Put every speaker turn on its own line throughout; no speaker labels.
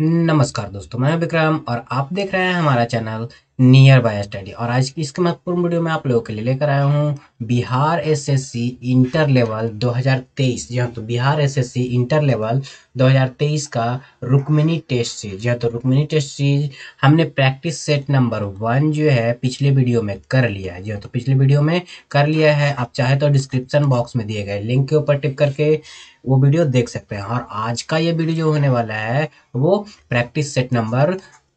नमस्कार दोस्तों मैं विक्रम और आप देख रहे हैं हमारा चैनल नियर बाय स्टडी और आज की इसके महत्वपूर्ण वीडियो में आप लोगों के लिए लेकर आया हूँ बिहार एसएससी इंटर लेवल 2023 जी हाँ तो बिहार एसएससी इंटर लेवल 2023 का रुक्मिनी टेस्ट सीरीज जी हाँ तो रुक्मिनी टेस्ट सीरीज हमने प्रैक्टिस सेट नंबर वन जो है पिछले वीडियो में कर लिया है जी हाँ तो पिछले वीडियो में कर लिया है आप चाहे तो डिस्क्रिप्शन बॉक्स में दिए गए लिंक के ऊपर टिप करके वो वीडियो देख सकते हैं और आज का ये वीडियो जो होने वाला है वो प्रैक्टिस सेट नंबर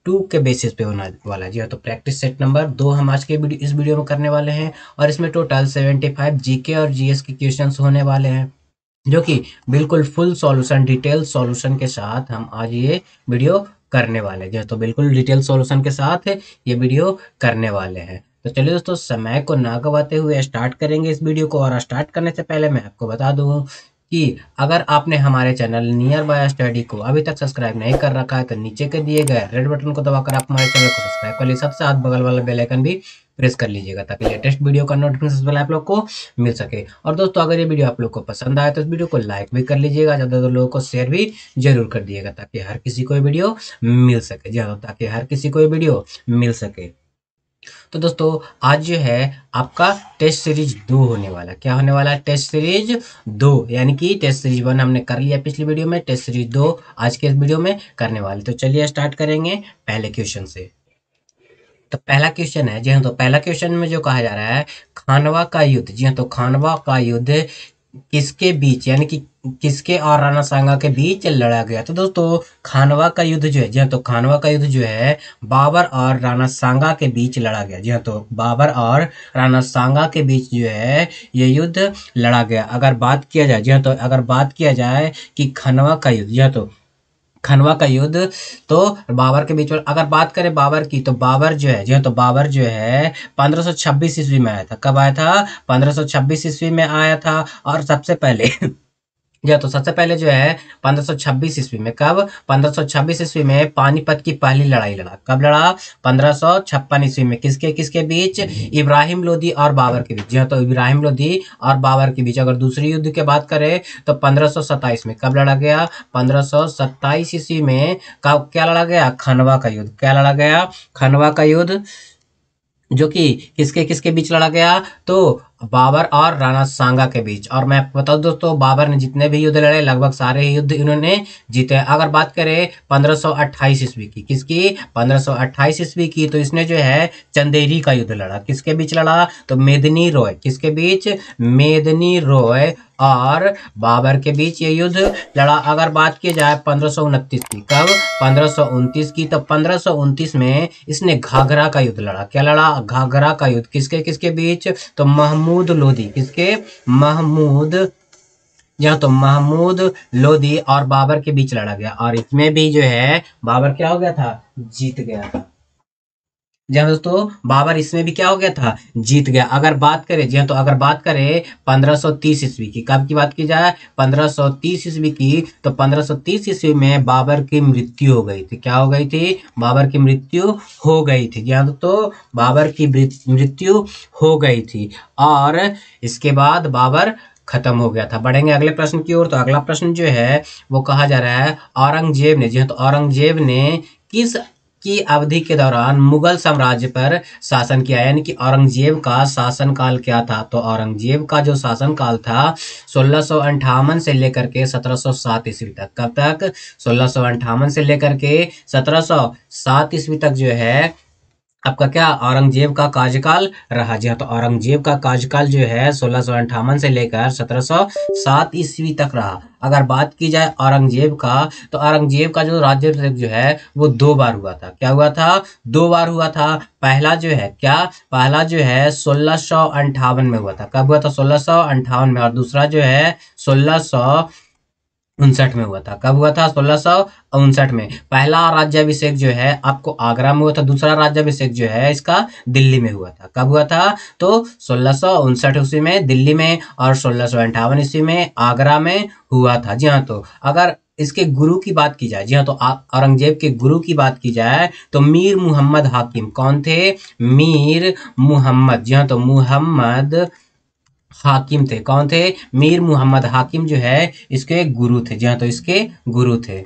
टू के बेसिस पे होने वाला है जी हाँ, तो प्रैक्टिस सेट नंबर दो हम आज के वीडियो इस वीडियो में करने वाले हैं और इसमें टोटल सेवेंटी फाइव जीके और जीएस के क्वेश्चन होने वाले हैं जो कि बिल्कुल फुल सॉल्यूशन डिटेल सॉल्यूशन के साथ हम आज ये वीडियो करने वाले हैं हाँ, तो बिल्कुल डिटेल सॉल्यूशन के साथ ये वीडियो करने वाले हैं तो चलिए दोस्तों समय को ना गवाते हुए स्टार्ट करेंगे इस वीडियो को और स्टार्ट करने से पहले मैं आपको बता दूं कि अगर आपने हमारे चैनल नियर बाय स्टडी को अभी तक सब्सक्राइब नहीं कर रखा है तो नीचे के दिए गए रेड बटन को दबाकर आप हमारे चैनल को सब्सक्राइब कर लीजिए सबसे हाथ बगल वाला बेलाइकन भी प्रेस कर लीजिएगा ताकि लेटेस्ट वीडियो का नोटिफिकेशन सबसे पहले आप लोग को मिल सके और दोस्तों अगर ये वीडियो आप लोग को पसंद आए तो इस वीडियो को लाइक भी कर लीजिएगा ज़्यादा लोगों को शेयर भी जरूर कर दिएगा ताकि हर किसी को ये वीडियो मिल सके ज़्यादा ताकि हर किसी को ये वीडियो मिल सके तो दोस्तों आज जो है आपका टेस्ट सीरीज दो होने वाला क्या होने वाला है टेस्ट सीरीज दो यानी कि टेस्ट सीरीज वन हमने कर लिया पिछली वीडियो में टेस्ट सीरीज दो आज के इस वीडियो में करने वाले तो चलिए स्टार्ट करेंगे पहले क्वेश्चन से तो पहला क्वेश्चन है जी हाँ तो पहला क्वेश्चन में जो कहा जा रहा है खानवा का युद्ध जी हाँ तो खानवा का युद्ध किसके बीच यानी कि किसके और राणा सांगा के बीच लड़ा गया तो दोस्तों खानवा का युद्ध जो है जी हाँ तो खानवा का युद्ध जो है बाबर और राणा सांगा के बीच लड़ा गया जी हाँ तो बाबर और राणा सांगा के बीच जो है ये युद्ध लड़ा गया अगर बात किया जाए जी हाँ तो अगर बात किया जाए कि खानवा का युद्ध जी हाँ तो खनवा का युद्ध तो बाबर के बीच में अगर बात करें बाबर की तो बाबर जो है जी तो बाबर जो है 1526 ईस्वी में आया था कब आया था 1526 ईस्वी में आया था और सबसे पहले तो सबसे पहले जो है 1526 ईस्वी में कब 1526 ईस्वी में पानीपत की पहली लड़ाई लड़ा कब लड़ा पंद्रह ईस्वी में किसके किसके बीच हम्म। इब्राहिम लोदी और बाबर के बीच जी तो इब्राहिम लोदी और बाबर के बीच अगर दूसरे युद्ध की बात करें तो पंद्रह में कब लड़ा गया पंद्रह ईस्वी में कब क्या लड़ा गया खनवा का युद्ध क्या लड़ा गया खनवा का युद्ध जो कि किसके किसके बीच लड़ा गया तो बाबर और राणा सांगा के बीच और मैं आपको बता दूं दोस्तों बाबर ने जितने भी युद्ध लड़े लगभग सारे ही युद्ध इन्होंने जीते अगर बात करें 1528 ईस्वी की किसकी 1528 ईस्वी की तो इसने जो है चंदेरी का युद्ध लड़ा किसके बीच लड़ा तो मेदनी रॉय किसके बीच मेदनी रॉय और बाबर के बीच ये युद्ध लड़ा अगर बात की जाए पंद्रह की कब पंद्रह की तो पंद्रह में इसने घाघरा का युद्ध लड़ा क्या लड़ा घाघरा का युद्ध किसके किसके बीच तो महमूद लोधी किसके महमूद या तो महमूद लोधी और बाबर के बीच लड़ा गया और इसमें भी जो है बाबर क्या हो गया था जीत गया था जी हाँ दोस्तों बाबर इसमें भी क्या हो गया था जीत गया अगर बात करें जी हाँ, तो अगर बात करें 1530 ईस्वी की कब की बात की जाए 1530 ईस्वी की तो 1530 ईस्वी में बाबर की मृत्यु हो गई थी क्या हो गई थी बाबर की मृत्यु हो गई थी जी हाँ दोस्तों बाबर की मृत्यु हो गई थी और इसके बाद बाबर खत्म हो गया था बढ़ेंगे अगले प्रश्न की ओर तो अगला प्रश्न जो है वो कहा जा रहा है औरंगजेब ने जी तो औरंगजेब ने किस की अवधि के दौरान मुगल साम्राज्य पर शासन किया यानी कि औरंगजेब का शासन काल क्या था तो औरंगजेब का जो शासन काल था सोलह से लेकर के 1707 ईस्वी तक कब तक सोलह से लेकर के 1707 ईस्वी तक जो है आपका क्या औरंगजेब का कार्यकाल रहा जी हाँ तो औरंगजेब का कार्यकाल जो है सोलह सौ अंठावन से लेकर सत्रह सौ सात ईस्वी तक रहा अगर बात की जाए औरंगजेब का तो औरंगजेब का जो राज्य जो है वो दो बार हुआ था क्या हुआ था दो बार हुआ था पहला जो है क्या पहला जो है सोलह सौ अंठावन में हुआ था कब हुआ था सोलह सौ अंठावन में और दूसरा जो है सोलह सौ उनसठ में हुआ था कब हुआ था सोलह में पहला राज्याभिषेक जो है आपको आगरा में हुआ था दूसरा राज्याभिषेक जो है इसका दिल्ली में हुआ था कब हुआ था तो सोलह ईस्वी में दिल्ली में और सोलह ईस्वी में आगरा में हुआ था जी हाँ तो अगर इसके गुरु की बात की जाए जी हाँ तो औरंगजेब के गुरु की बात की जाए तो मीर मुहम्मद हाकिम कौन थे मीर मुहम्मद जी हाँ तो मुहम्मद हाकिम थे कौन थे मीर मुहम्मद हाकिम जो है इसके गुरु थे जी हाँ तो इसके गुरु थे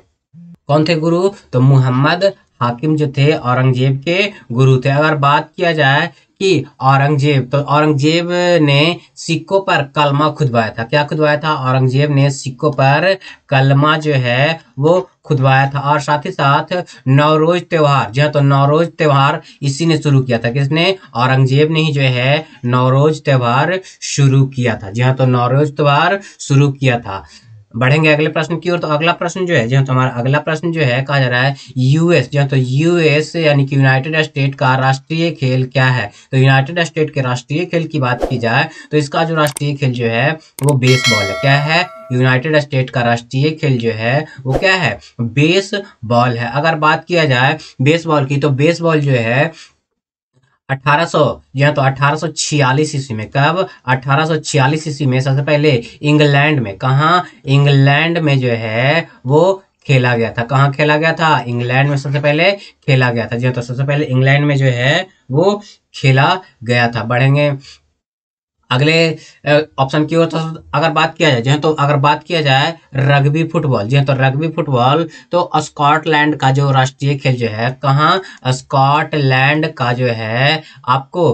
कौन थे गुरु तो मुहम्मद हाकिम जो थे औरंगजेब के गुरु थे अगर बात किया जाए कि औरंगजेब तो औरंगजेब ने सिक्कों पर कलमा खुदवाया था क्या खुदवाया था औरंगजेब ने सिक्कों पर कलमा जो है वो खुदवाया था और साथ ही साथ नवरोज त्यौहार जो तो नवरोज त्यौहार इसी ने शुरू किया था किसने औरंगजेब ने ही जो है नवरोज त्यौहार शुरू किया था जी तो नवरोज त्यौहार शुरू किया था बढ़ेंगे अगले प्रश्न की ओर तो अगला प्रश्न जो है जहाँ तो हमारा अगला प्रश्न जो है कहा जा रहा है यूएस जहाँ तो यूएस यानी कि यूनाइटेड स्टेट का राष्ट्रीय खेल क्या है तो यूनाइटेड स्टेट के राष्ट्रीय खेल की बात की जाए तो इसका जो राष्ट्रीय खेल जो है वो बेसबॉल है क्या है यूनाइटेड स्टेट का राष्ट्रीय खेल जो है वो क्या है बेसबॉल है अगर बात किया जाए बेसबॉल की तो बेसबॉल जो है 1800 यह तो 1846 ईस्वी में कब 1846 ईस्वी में सबसे पहले इंग्लैंड में कहा इंग्लैंड में जो है वो खेला गया था कहाँ खेला गया था इंग्लैंड में सबसे पहले खेला गया था जो तो सबसे पहले इंग्लैंड में जो है वो खेला गया था बढ़ेंगे अगले ऑप्शन की ओर तो अगर बात किया जाए तो अगर बात किया जाए रग्बी फुटबॉल जी तो रग्बी फुटबॉल तो स्कॉटलैंड का जो राष्ट्रीय खेल जो है कहाँ स्कॉटलैंड का जो है आपको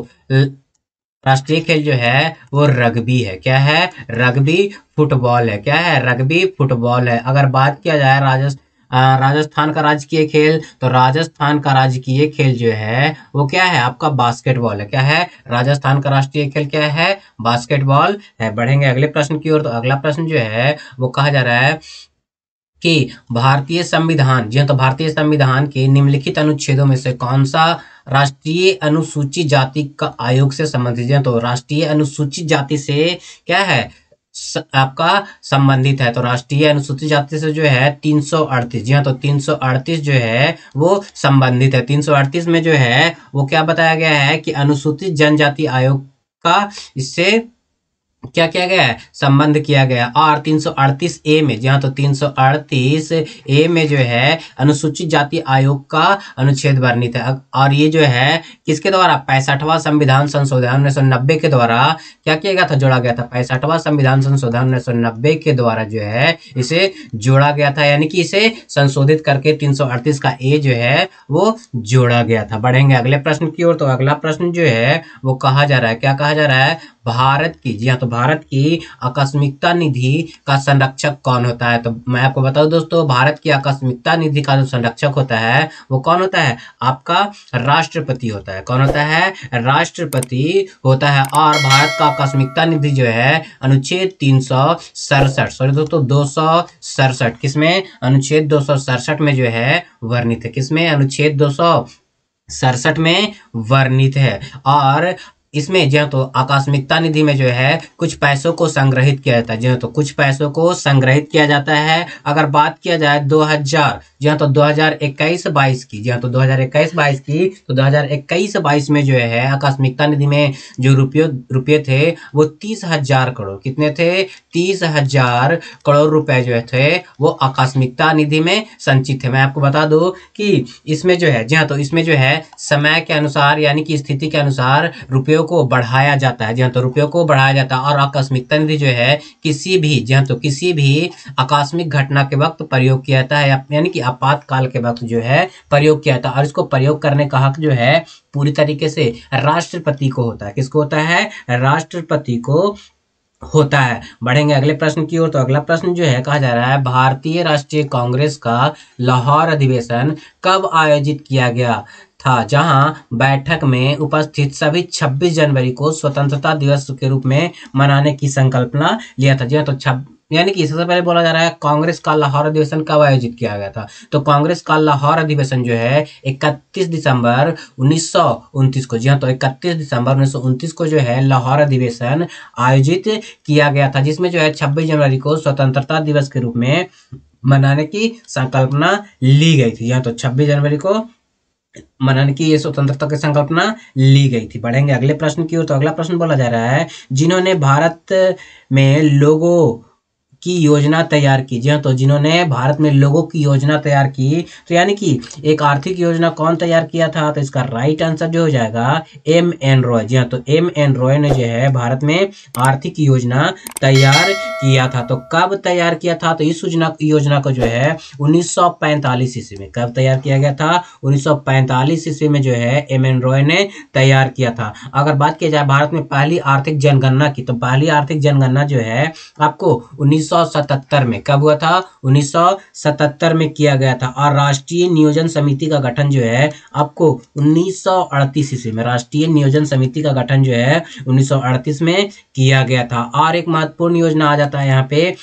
राष्ट्रीय खेल जो है वो रग्बी है क्या है रग्बी फुटबॉल है क्या है रग्बी फुटबॉल है अगर बात किया जाए राजस्थान राजस्थान का राजकीय खेल तो राजस्थान का राजकीय खेल जो है वो क्या है आपका बास्केटबॉल है क्या है राजस्थान का राष्ट्रीय खेल क्या है बास्केटबॉल है बढ़ेंगे अगले प्रश्न की ओर तो अगला प्रश्न जो है वो कहा जा रहा है कि भारतीय संविधान जी हाँ, तो भारतीय संविधान के निम्नलिखित अनुच्छेदों में से कौन सा राष्ट्रीय अनुसूचित जाति का आयोग से संबंधित है हाँ, तो राष्ट्रीय अनुसूचित जाति से क्या है आपका संबंधित है तो राष्ट्रीय अनुसूचित जाति से जो है 338 जी हाँ तो 338 जो है वो संबंधित है 338 में जो है वो क्या बताया गया है कि अनुसूचित जनजाति आयोग का इससे क्या किया गया है संबंध किया गया और 338 ए में जी हाँ तो 338 ए में जो है अनुसूचित जाति आयोग का अनुच्छेद वर्णित है और ये जो है किसके द्वारा पैंसठवा संविधान संशोधन उन्नीस सौ नब्बे के द्वारा क्या किया गया था जोड़ा गया था पैंसठवा संविधान संशोधन उन्नीस सौ नब्बे के द्वारा जो है इसे जोड़ा गया था यानी कि इसे संशोधित करके अड़तीस का ए जो है वो जोड़ा गया था बढ़ेंगे अगले प्रश्न की ओर तो अगला प्रश्न जो है वो कहा जा रहा है क्या कहा जा रहा है भारत की जी हाँ तो भारत की आकस्मिकता निधि का संरक्षक कौन होता है तो मैं आपको बताऊ दोस्तों भारत की आकस्मिकता निधि का जो संरक्षक होता है वो कौन होता है आपका राष्ट्रपति होता है कौन होता है राष्ट्रपति होता है और भारत का आकस्मिकता निधि जो है अनुच्छेद तीन सॉरी दोस्तों दो किसमें अनुच्छेद दो में जो है वर्णित है किसमें अनुच्छेद दो सड़सठ में वर्णित है और इसमें जो तो आकस्मिकता निधि में जो है कुछ पैसों को संग्रहित किया जाता है जो तो कुछ पैसों को संग्रहित किया जाता है अगर बात किया जाए 2000 जो तो 2021-22 की जो तो 2021-22 की तो 2021-22 में जो है आकस्मिकता निधि में जो रुपये रुपये थे वो तीस हजार करोड़ कितने थे तीस हजार करोड़ रुपए जो थे वो आकस्मिकता निधि में संचित थे मैं आपको बता दू कि इसमें जो है जहाँ तो इसमें जो है समय के अनुसार यानी कि स्थिति के अनुसार रुपये रुपयों को बढ़ाया जाता है जी हाँ तो रुपयों को बढ़ाया जाता है और आकस्मिकता निधि जो है किसी भी जी हाँ तो किसी भी आकस्मिक घटना के वक्त प्रयोग किया जाता है यानी कि आपातकाल के वक्त जो है प्रयोग किया जाता है और इसको प्रयोग करने का हक जो है पूरी तरीके से राष्ट्रपति को होता है किसको होता है राष्ट्रपति को होता है बढ़ेंगे अगले प्रश्न की ओर तो अगला प्रश्न जो है कहा जा रहा है भारतीय राष्ट्रीय कांग्रेस का लाहौर अधिवेशन कब आयोजित किया गया था जहां बैठक में उपस्थित सभी 26 जनवरी को स्वतंत्रता दिवस के रूप में मनाने की संकल्पना लिया था जी हाँ, तो यानी कि सबसे पहले बोला जा रहा है कांग्रेस का लाहौर अधिवेशन कब आयोजित किया गया था तो कांग्रेस का लाहौर अधिवेशन जो है 31 दिसंबर उन्नीस को जी हाँ तो 31 दिसंबर उन्नीस को जो है लाहौर अधिवेशन आयोजित किया गया था जिसमें जो है 26 जनवरी को स्वतंत्रता दिवस के रूप में मनाने की संकल्पना ली गई थी यहाँ तो 26 जनवरी को मनन की ये स्वतंत्रता की संकल्पना ली गई थी बढ़ेंगे अगले प्रश्न की ओर तो अगला प्रश्न बोला जा रहा है जिन्होंने भारत में लोगों की योजना तैयार की जी हाँ तो जिन्होंने भारत में लोगों की योजना तैयार की तो यानी कि एक आर्थिक योजना कौन तैयार किया था तो इसका राइट आंसर जो हो जाएगा एम एन रॉय जी हाँ तो एम एन रॉय ने जो है भारत में आर्थिक योजना तैयार किया था तो कब तैयार किया था तो इस योजना योजना को जो है उन्नीस ईस्वी में कब तैयार किया गया था उन्नीस ईस्वी में जो है एम एन रॉय ने तैयार किया था अगर बात किया जाए भारत में पहली आर्थिक जनगणना की तो पहली आर्थिक जनगणना जो है आपको उन्नीस 1977 में कब हुआ था 1977 में किया गया था और राष्ट्रीय नियोजन समिति का गठन जो है आपको 1938 ईस्वी में राष्ट्रीय नियोजन समिति का गठन जो है 1938 में किया गया था और एक महत्वपूर्ण योजना आ जाता है यहाँ पे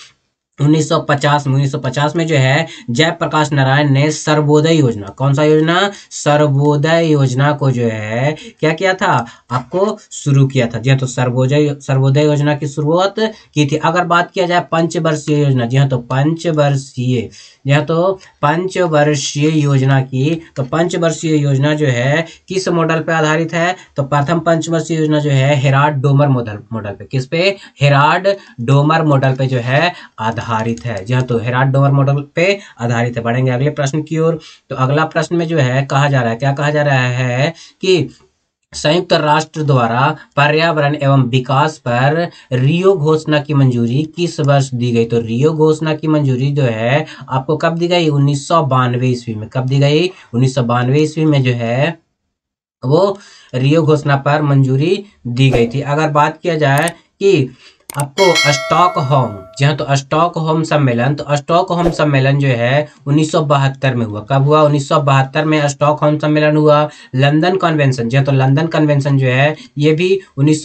1950 में 1950 में जो है जयप्रकाश नारायण ने सर्वोदय योजना कौन सा योजना सर्वोदय योजना को जो है क्या किया था आपको शुरू किया था जी हाँ तो सर्वोदय सर्वोदय योजना की शुरुआत की थी अगर बात किया जाए पंचवर्षीय योजना जी हाँ तो पंचवर्षीय या तो पंच वर्षीय योजना की तो पंचवर्षीय योजना जो है किस मॉडल पर आधारित है तो प्रथम पंचवर्षीय योजना जो है हेराड डोमर मॉडल मॉडल पे किस पे हेराड डोमर मॉडल पे जो है आधारित है जहाँ तो हेराड डोमर मॉडल पे आधारित है बढ़ेंगे अगले प्रश्न की ओर तो अगला प्रश्न में जो है कहा जा रहा है क्या कहा जा रहा है कि संयुक्त राष्ट्र द्वारा पर्यावरण एवं विकास पर रियो घोषणा की मंजूरी किस वर्ष दी गई तो रियो घोषणा की मंजूरी जो है आपको कब दी गई उन्नीस ईस्वी में कब दी गई उन्नीस ईस्वी में जो है वो रियो घोषणा पर मंजूरी दी गई थी अगर बात किया जाए कि आपको स्टॉक होम जी हाँ तो स्टॉक होम सम्मेलन तो स्टॉक होम सम्मेलन जो है उन्नीस में हुआ कब हुआ उन्नीस में स्टॉक होम सम्मेलन हुआ लंदन कन्वेंशन जी हाँ तो लंदन कन्वेंशन जो है ये भी उन्नीस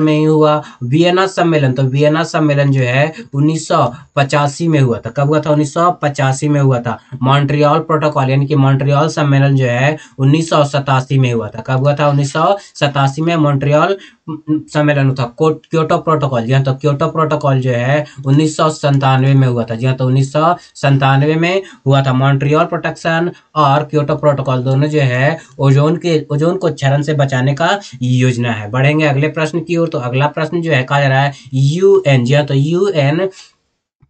में ही हुआ वियना सम्मेलन तो वियना सम्मेलन जो है उन्नीस में हुआ था कब हुआ था उन्नीस में हुआ था मॉन्ट्रियल प्रोटोकॉल यानी कि मॉन्ट्रियल सम्मेलन जो है उन्नीस में हुआ था कब हुआ था उन्नीस में मॉन्ट्रियल सम्मेलन था क्योटो प्रोटोकॉल जी हाँ तो क्योटो प्रोटोकॉल जो है उन्नीस में हुआ था जी हाँ तो उन्नीस में हुआ था मॉन्ट्रियल प्रोटेक्शन और क्योटो प्रोटोकॉल दोनों जो है ओजोन के ओजोन को क्षरण से बचाने का योजना है बढ़ेंगे अगले प्रश्न की ओर तो अगला प्रश्न जो है कहा जा रहा है यू एन जी हाँ तो यू एन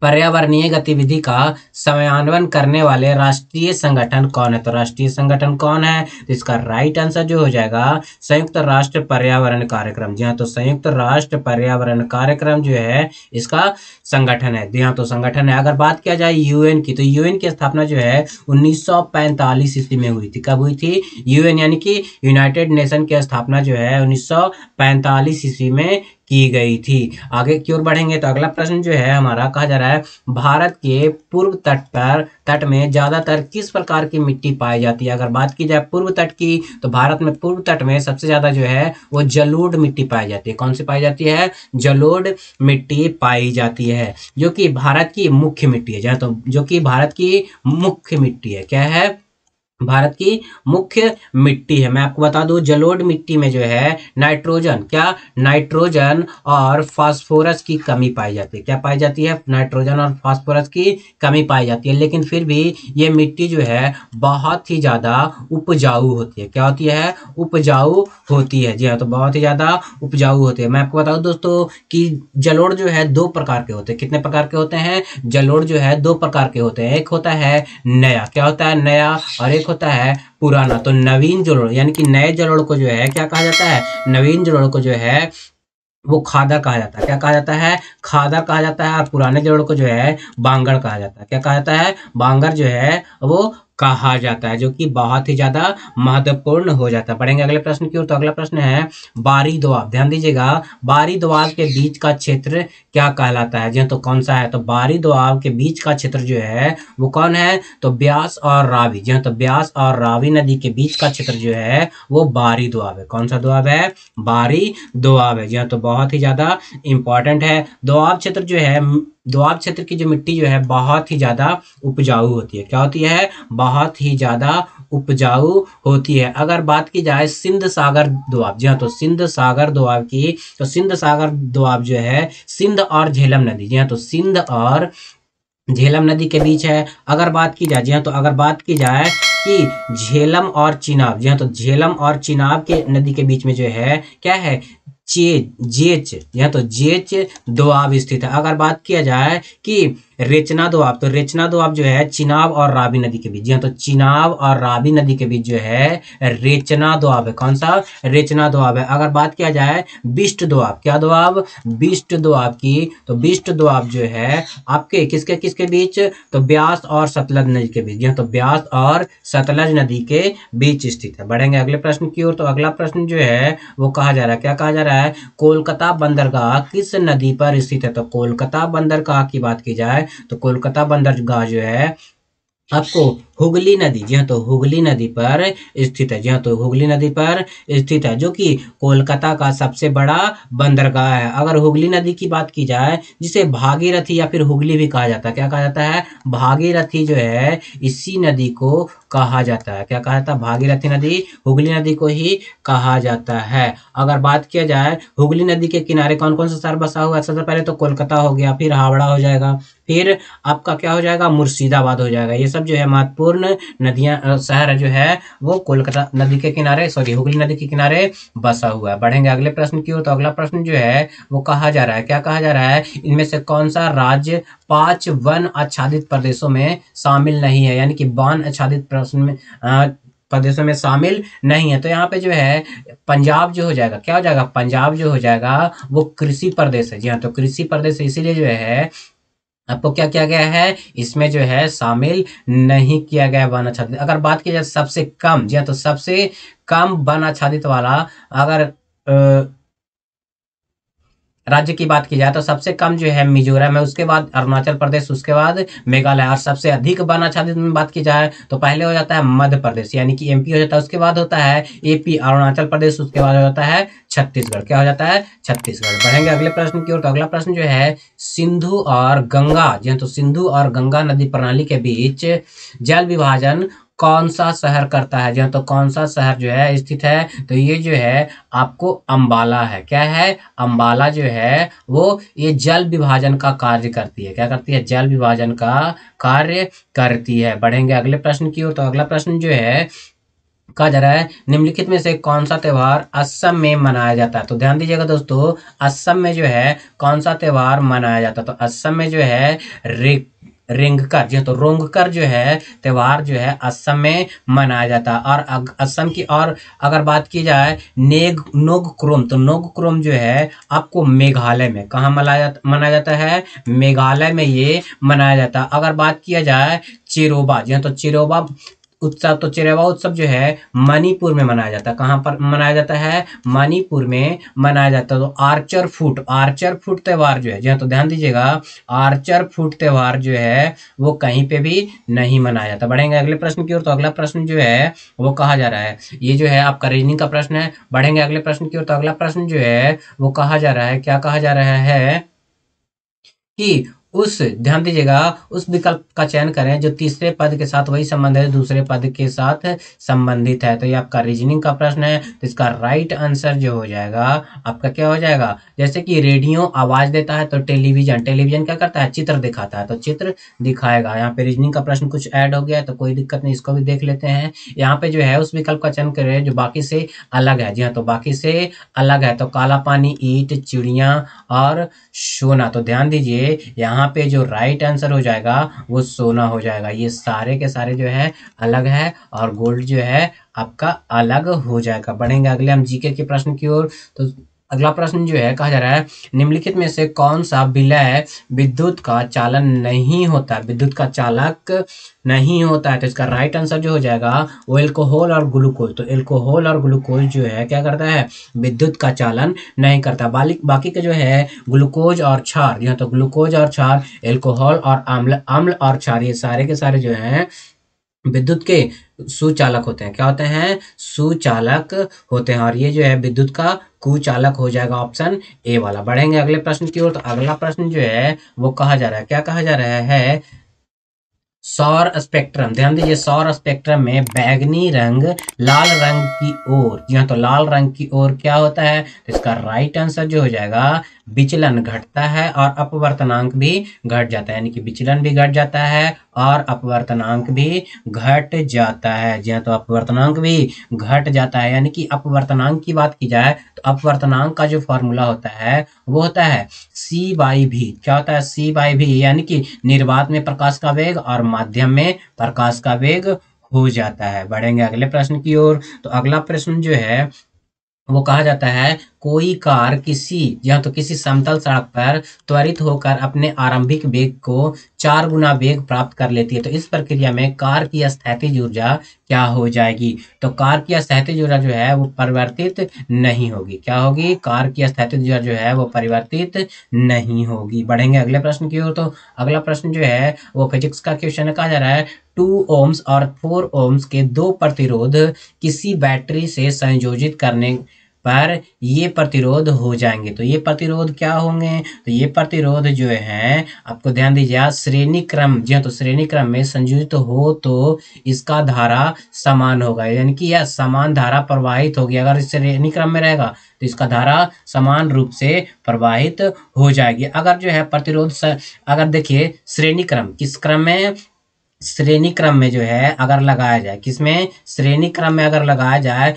पर्यावरणीय गतिविधि का समयान्वयन करने वाले राष्ट्रीय संगठन कौन है तो राष्ट्रीय संगठन कौन है तो इसका राइट आंसर जो हो जाएगा संयुक्त राष्ट्र पर्यावरण कार्यक्रम जी हाँ तो संयुक्त राष्ट्र पर्यावरण कार्यक्रम जो है इसका संगठन है जी हाँ तो संगठन है अगर बात किया जाए यूएन की तो यूएन की स्थापना जो है उन्नीस ईस्वी में हुई थी कब हुई थी यूएन यानी कि यूनाइटेड नेशन की स्थापना जो है उन्नीस ईस्वी में की गई थी आगे की ओर बढ़ेंगे तो अगला प्रश्न जो है हमारा कहा जा रहा है भारत के पूर्व तट पर तट में ज़्यादातर किस प्रकार की मिट्टी पाई जाती है अगर बात की जाए पूर्व तट की तो भारत में पूर्व तट में सबसे ज़्यादा जो है वो जलोड मिट्टी पाई जाती है कौन सी पाई जाती है जलोड मिट्टी पाई जाती है जो कि भारत की मुख्य मिट्टी है जहाँ तो जो कि भारत की मुख्य मिट्टी है क्या है भारत की मुख्य मिट्टी है मैं आपको बता दूं जलोढ़ मिट्टी में जो है नाइट्रोजन क्या नाइट्रोजन और फास्फोरस की कमी पाई जाती है क्या पाई जाती है नाइट्रोजन और फास्फोरस की कमी पाई जाती है लेकिन फिर भी ये मिट्टी जो है बहुत ही ज़्यादा उपजाऊ होती है क्या होती है उपजाऊ होती है जी हाँ तो बहुत ही ज़्यादा उपजाऊ होती है मैं आपको बता दूँ दोस्तों की जलोड़ जो है दो प्रकार के होते हैं कितने प्रकार के होते हैं जलोड़ जो है दो प्रकार के होते हैं एक होता है नया क्या होता है नया और एक एक होता है पुराना तो नवीन जोड़ यानी कि नए जोड़ को जो है क्या कहा जाता है नवीन जोड़ को जो है वो खादा कहा जाता है क्या कहा जाता है खादा कहा जाता है और पुराने जोड़ को जो है बांगर कहा जाता है क्या कहा जाता है बांगड़ जो है वो कहा जाता है जो कि बहुत ही ज्यादा महत्वपूर्ण हो जाता है पढ़ेंगे अगले प्रश्न की ओर तो अगला प्रश्न है बारी द्वाब ध्यान दीजिएगा बारी द्वाब के बीच का क्षेत्र क्या कहलाता है जी तो कौन सा है तो बारी द्वाब के बीच का क्षेत्र जो है वो कौन है तो ब्यास और रावी जी तो ब्यास और रावी नदी के बीच का क्षेत्र जो है वो बारी द्वाब है कौन सा द्वाब है बारी द्वाब है जी तो बहुत ही ज्यादा इंपॉर्टेंट है द्वाब क्षेत्र जो है द्वाब क्षेत्र की जो मिट्टी जो है बहुत ही ज़्यादा उपजाऊ होती है क्या होती है बहुत ही ज़्यादा उपजाऊ होती है अगर बात की जाए सिंध सागर द्वाब जी हाँ तो सिंध सागर दोआब की तो सिंध सागर द्वाब जो है सिंध और झेलम नदी जी हाँ तो सिंध और झेलम नदी के बीच है अगर बात की जाए जी हाँ तो अगर बात की जाए कि झेलम और चिनाब जी हाँ तो झेलम और चिनाब के नदी के बीच में जो है क्या है चेच जेच या तो जेच दोआब स्थित है अगर बात किया जाए कि रेचना दोआब तो रेचना दोआब जो है चिनाब और राबी नदी के बीच जी हाँ, तो चिनाब और राबी नदी के बीच जो है रेचना दोआब है कौन सा रेचना दोआब है अगर बात किया जाए बिस्ट दोआब क्या दोआब बिस्ट दोआब की तो बिस्ट दोआब जो है आपके किसके किसके बीच तो ब्यास और सतलज नदी के बीच जी हाँ, तो ब्यास और सतलज नदी के बीच स्थित है बढ़ेंगे अगले प्रश्न की ओर तो अगला प्रश्न जो है वो कहा जा रहा है क्या कहा जा रहा है कोलकाता बंदरगाह किस नदी पर स्थित है तो कोलकाता बंदरगाह की बात की जाए तो कोलकाता बंदरगाह जो है आपको हुगली नदी जी तो हुगली नदी पर स्थित है जी तो हुगली नदी पर स्थित है जो कि कोलकाता का सबसे बड़ा बंदरगाह है अगर हुगली नदी की बात की जाए जिसे भागीरथी या फिर हुगली भी कहा जाता है क्या कहा जाता है भागीरथी जो है इसी नदी को कहा जाता है क्या कहा जाता है भागीरथी नदी हुगली नदी को ही कहा जाता है अगर बात किया जाए हुगली नदी के किनारे कौन कौन सा शहर बसा हुआ है सबसे पहले तो कोलकाता हो गया फिर हावड़ा हो जाएगा फिर आपका क्या हो जाएगा मुर्शिदाबाद हो जाएगा ये सब जो है महत्वपूर्ण महत्वपूर्ण नदियां शहर जो है वो कोलकाता नदी के किनारे सॉरी हुगली नदी के किनारे बसा हुआ है बढ़ेंगे अगले प्रश्न की ओर तो अगला प्रश्न जो है वो कहा जा रहा है क्या कहा जा रहा है इनमें से कौन सा राज्य पांच वन आच्छादित प्रदेशों में शामिल नहीं है यानी कि वन आच्छादित प्रश्न में आ, प्रदेशों में शामिल नहीं है तो यहाँ पे जो है पंजाब जो हो जाएगा क्या हो जाएगा पंजाब जो हो जाएगा वो कृषि प्रदेश है जी हाँ तो कृषि प्रदेश इसीलिए जो है आपको क्या किया गया है इसमें जो है शामिल नहीं किया गया वन आच्छादित अगर बात की जाए सबसे कम जी तो सबसे कम वन आच्छादित वाला अगर राज्य की बात की जाए तो सबसे कम जो है मिजोरम है उसके बाद अरुणाचल प्रदेश उसके बाद मेघालय और सबसे अधिक वन आच्छादित में बात की जाए तो पहले हो जाता है मध्य प्रदेश यानी कि एमपी हो जाता है उसके बाद होता है एपी अरुणाचल प्रदेश उसके बाद हो जाता है छत्तीसगढ़ क्या हो जाता है छत्तीसगढ़ बढ़ेंगे अगले प्रश्न की ओर तो अगला प्रश्न जो है सिंधु और गंगा जी तो सिंधु और गंगा नदी प्रणाली के बीच जल विभाजन कौन सा शहर करता है जहाँ तो कौन सा शहर जो है स्थित है तो ये जो है आपको अम्बाला है क्या है अम्बाला जो है वो ये जल विभाजन का कार्य करती है क्या करती है जल विभाजन का कार्य करती है बढ़ेंगे अगले प्रश्न की ओर तो अगला प्रश्न जो है कहा जा रहा है निम्नलिखित में से कौन सा त्यौहार असम में मनाया जाता है तो ध्यान दीजिएगा दोस्तों असम में जो है कौन सा त्यौहार मनाया जाता है तो असम में जो है रिक रेंगकर जो तो रोंगकर जो है त्यौहार जो है असम में मनाया जाता है और असम की और अगर बात की जाए नेग नोग क्रोम तो नोग क्रोम जो है आपको मेघालय में कहाँ मनाया जाता मनाया जाता है मेघालय में ये मनाया जाता है अगर बात किया जाए चिरोबा जो तो चिरोबा उत्सव तो चिरेवा उत्सव जो है मणिपुर में मनाया जाता है कहाँ पर मनाया जाता है मणिपुर में मनाया जाता है तो आर्चर फूट आर्चर फूट त्यौहार जो है जी हाँ, तो ध्यान दीजिएगा आर्चर फूट त्यौहार जो है वो कहीं पे भी नहीं मनाया जाता बढ़ेंगे अगले प्रश्न की ओर तो अगला प्रश्न जो है वो कहा जा रहा है ये जो है आपका रीजनिंग का प्रश्न है बढ़ेंगे अगले प्रश्न की ओर तो अगला प्रश्न जो है वो कहा जा रहा है क्या कहा जा रहा है कि उस ध्यान दीजिएगा उस विकल्प का चयन करें जो तीसरे पद के साथ वही संबंध है दूसरे पद के साथ संबंधित है तो ये आपका रीजनिंग का प्रश्न है तो इसका राइट आंसर जो हो जाएगा आपका क्या हो जाएगा जैसे कि रेडियो आवाज देता है तो टेलीविजन टेलीविजन क्या करता है चित्र दिखाता है तो चित्र दिखाएगा यहाँ पे रीजनिंग का प्रश्न कुछ ऐड हो गया तो कोई दिक्कत नहीं इसको भी देख लेते हैं यहाँ पे जो है उस विकल्प का चयन करें जो बाकी से अलग है जी हाँ तो बाकी से अलग है तो काला पानी ईट चिड़िया और सोना तो ध्यान दीजिए यहाँ पे जो राइट आंसर हो जाएगा वो सोना हो जाएगा ये सारे के सारे जो है अलग है और गोल्ड जो है आपका अलग हो जाएगा बढ़ेंगे अगले हम जीके के प्रश्न की ओर तो अगला प्रश्न जो है कहा जा रहा है निम्नलिखित में से कौन सा विलय विद्युत का चालन नहीं होता विद्युत का चालक नहीं होता है तो इसका राइट आंसर जो हो जाएगा वो एल्कोहल और ग्लूकोज तो एल्कोहल और ग्लूकोज जो है क्या करता है विद्युत का चालन नहीं करता बाकी के जो है ग्लूकोज और क्षार यहाँ तो ग्लूकोज और क्षार एल्कोहल और अम्ल अम्ल और क्षार ये सारे के सारे जो है विद्युत के सुचालक होते हैं क्या होते हैं सुचालक होते हैं और ये जो है विद्युत का कुचालक हो जाएगा ऑप्शन ए वाला बढ़ेंगे अगले प्रश्न की ओर तो अगला प्रश्न जो है वो कहा जा रहा है क्या कहा जा रहा है सौर स्पेक्ट्रम ध्यान दीजिए सौर स्पेक्ट्रम में बैगनी रंग लाल रंग की ओर जी हाँ तो लाल रंग की ओर क्या होता है तो इसका राइट आंसर जो हो जाएगा विचलन घटता है और अपवर्तनांक भी घट जाता है यानी कि विचलन भी घट जाता है और अपवर्तनांक भी घट जाता है जी हाँ तो अपवर्तनांक भी घट जाता है यानी कि अपवर्तनांक की बात की जाए तो अपवर्तनांक का जो फॉर्मूला होता है वो होता है सी बाई भी क्या होता है सी बाई भी यानी कि निर्वात में प्रकाश का वेग और माध्यम में प्रकाश का वेग हो जाता है बढ़ेंगे अगले प्रश्न की ओर तो अगला प्रश्न जो है वो कहा जाता है कोई कार किसी या तो किसी समतल सड़क पर त्वरित होकर अपने आरंभिक वेग को चार गुना वेग प्राप्त कर लेती है तो इस प्रक्रिया में कार की अस्थैतिज ऊर्जा क्या हो जाएगी तो कार की अस्थैतिज ऊर्जा जो है वो परिवर्तित नहीं होगी क्या होगी कार की अस्थैतिक ऊर्जा जो है वो परिवर्तित नहीं होगी बढ़ेंगे अगले प्रश्न की ओर तो अगला प्रश्न जो है वो फिजिक्स का क्वेश्चन कहा जा रहा है टू ओम्स और फोर ओम्स के दो प्रतिरोध किसी बैटरी से संयोजित करने पर ये प्रतिरोध हो जाएंगे तो ये प्रतिरोध क्या होंगे तो ये प्रतिरोध जो है आपको ध्यान दीजिए श्रेणी क्रम जी तो श्रेणी क्रम में संयोजित हो तो इसका धारा समान होगा यानी कि यह समान धारा प्रवाहित होगी अगर श्रेणी क्रम में रहेगा तो इसका धारा समान रूप से प्रवाहित हो जाएगी अगर जो है प्रतिरोध अगर देखिए श्रेणी क्रम किस क्रम में श्रेणी क्रम में जो है अगर लगाया जाए किसमें श्रेणी क्रम में अगर लगाया जाए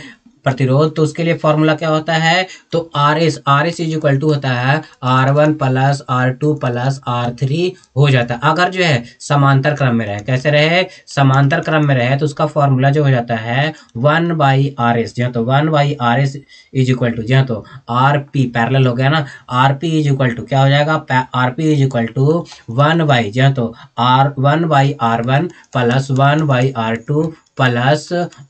प्रतिरोध तो उसके लिए फॉर्मूला क्या होता है तो R S R S is equal to होता है R one plus R two plus R three हो जाता है अगर जो है समांतर क्रम में रहे कैसे रहे समांतर क्रम में रहे तो उसका फॉर्मूला जो हो जाता है वन बाई आर एस जहाँ तो one by R S is equal to जहाँ तो आर पी पैरल हो गया ना R P is equal to क्या हो जाएगा R P is equal to one by जहाँ तो R one by R one plus one by R two plus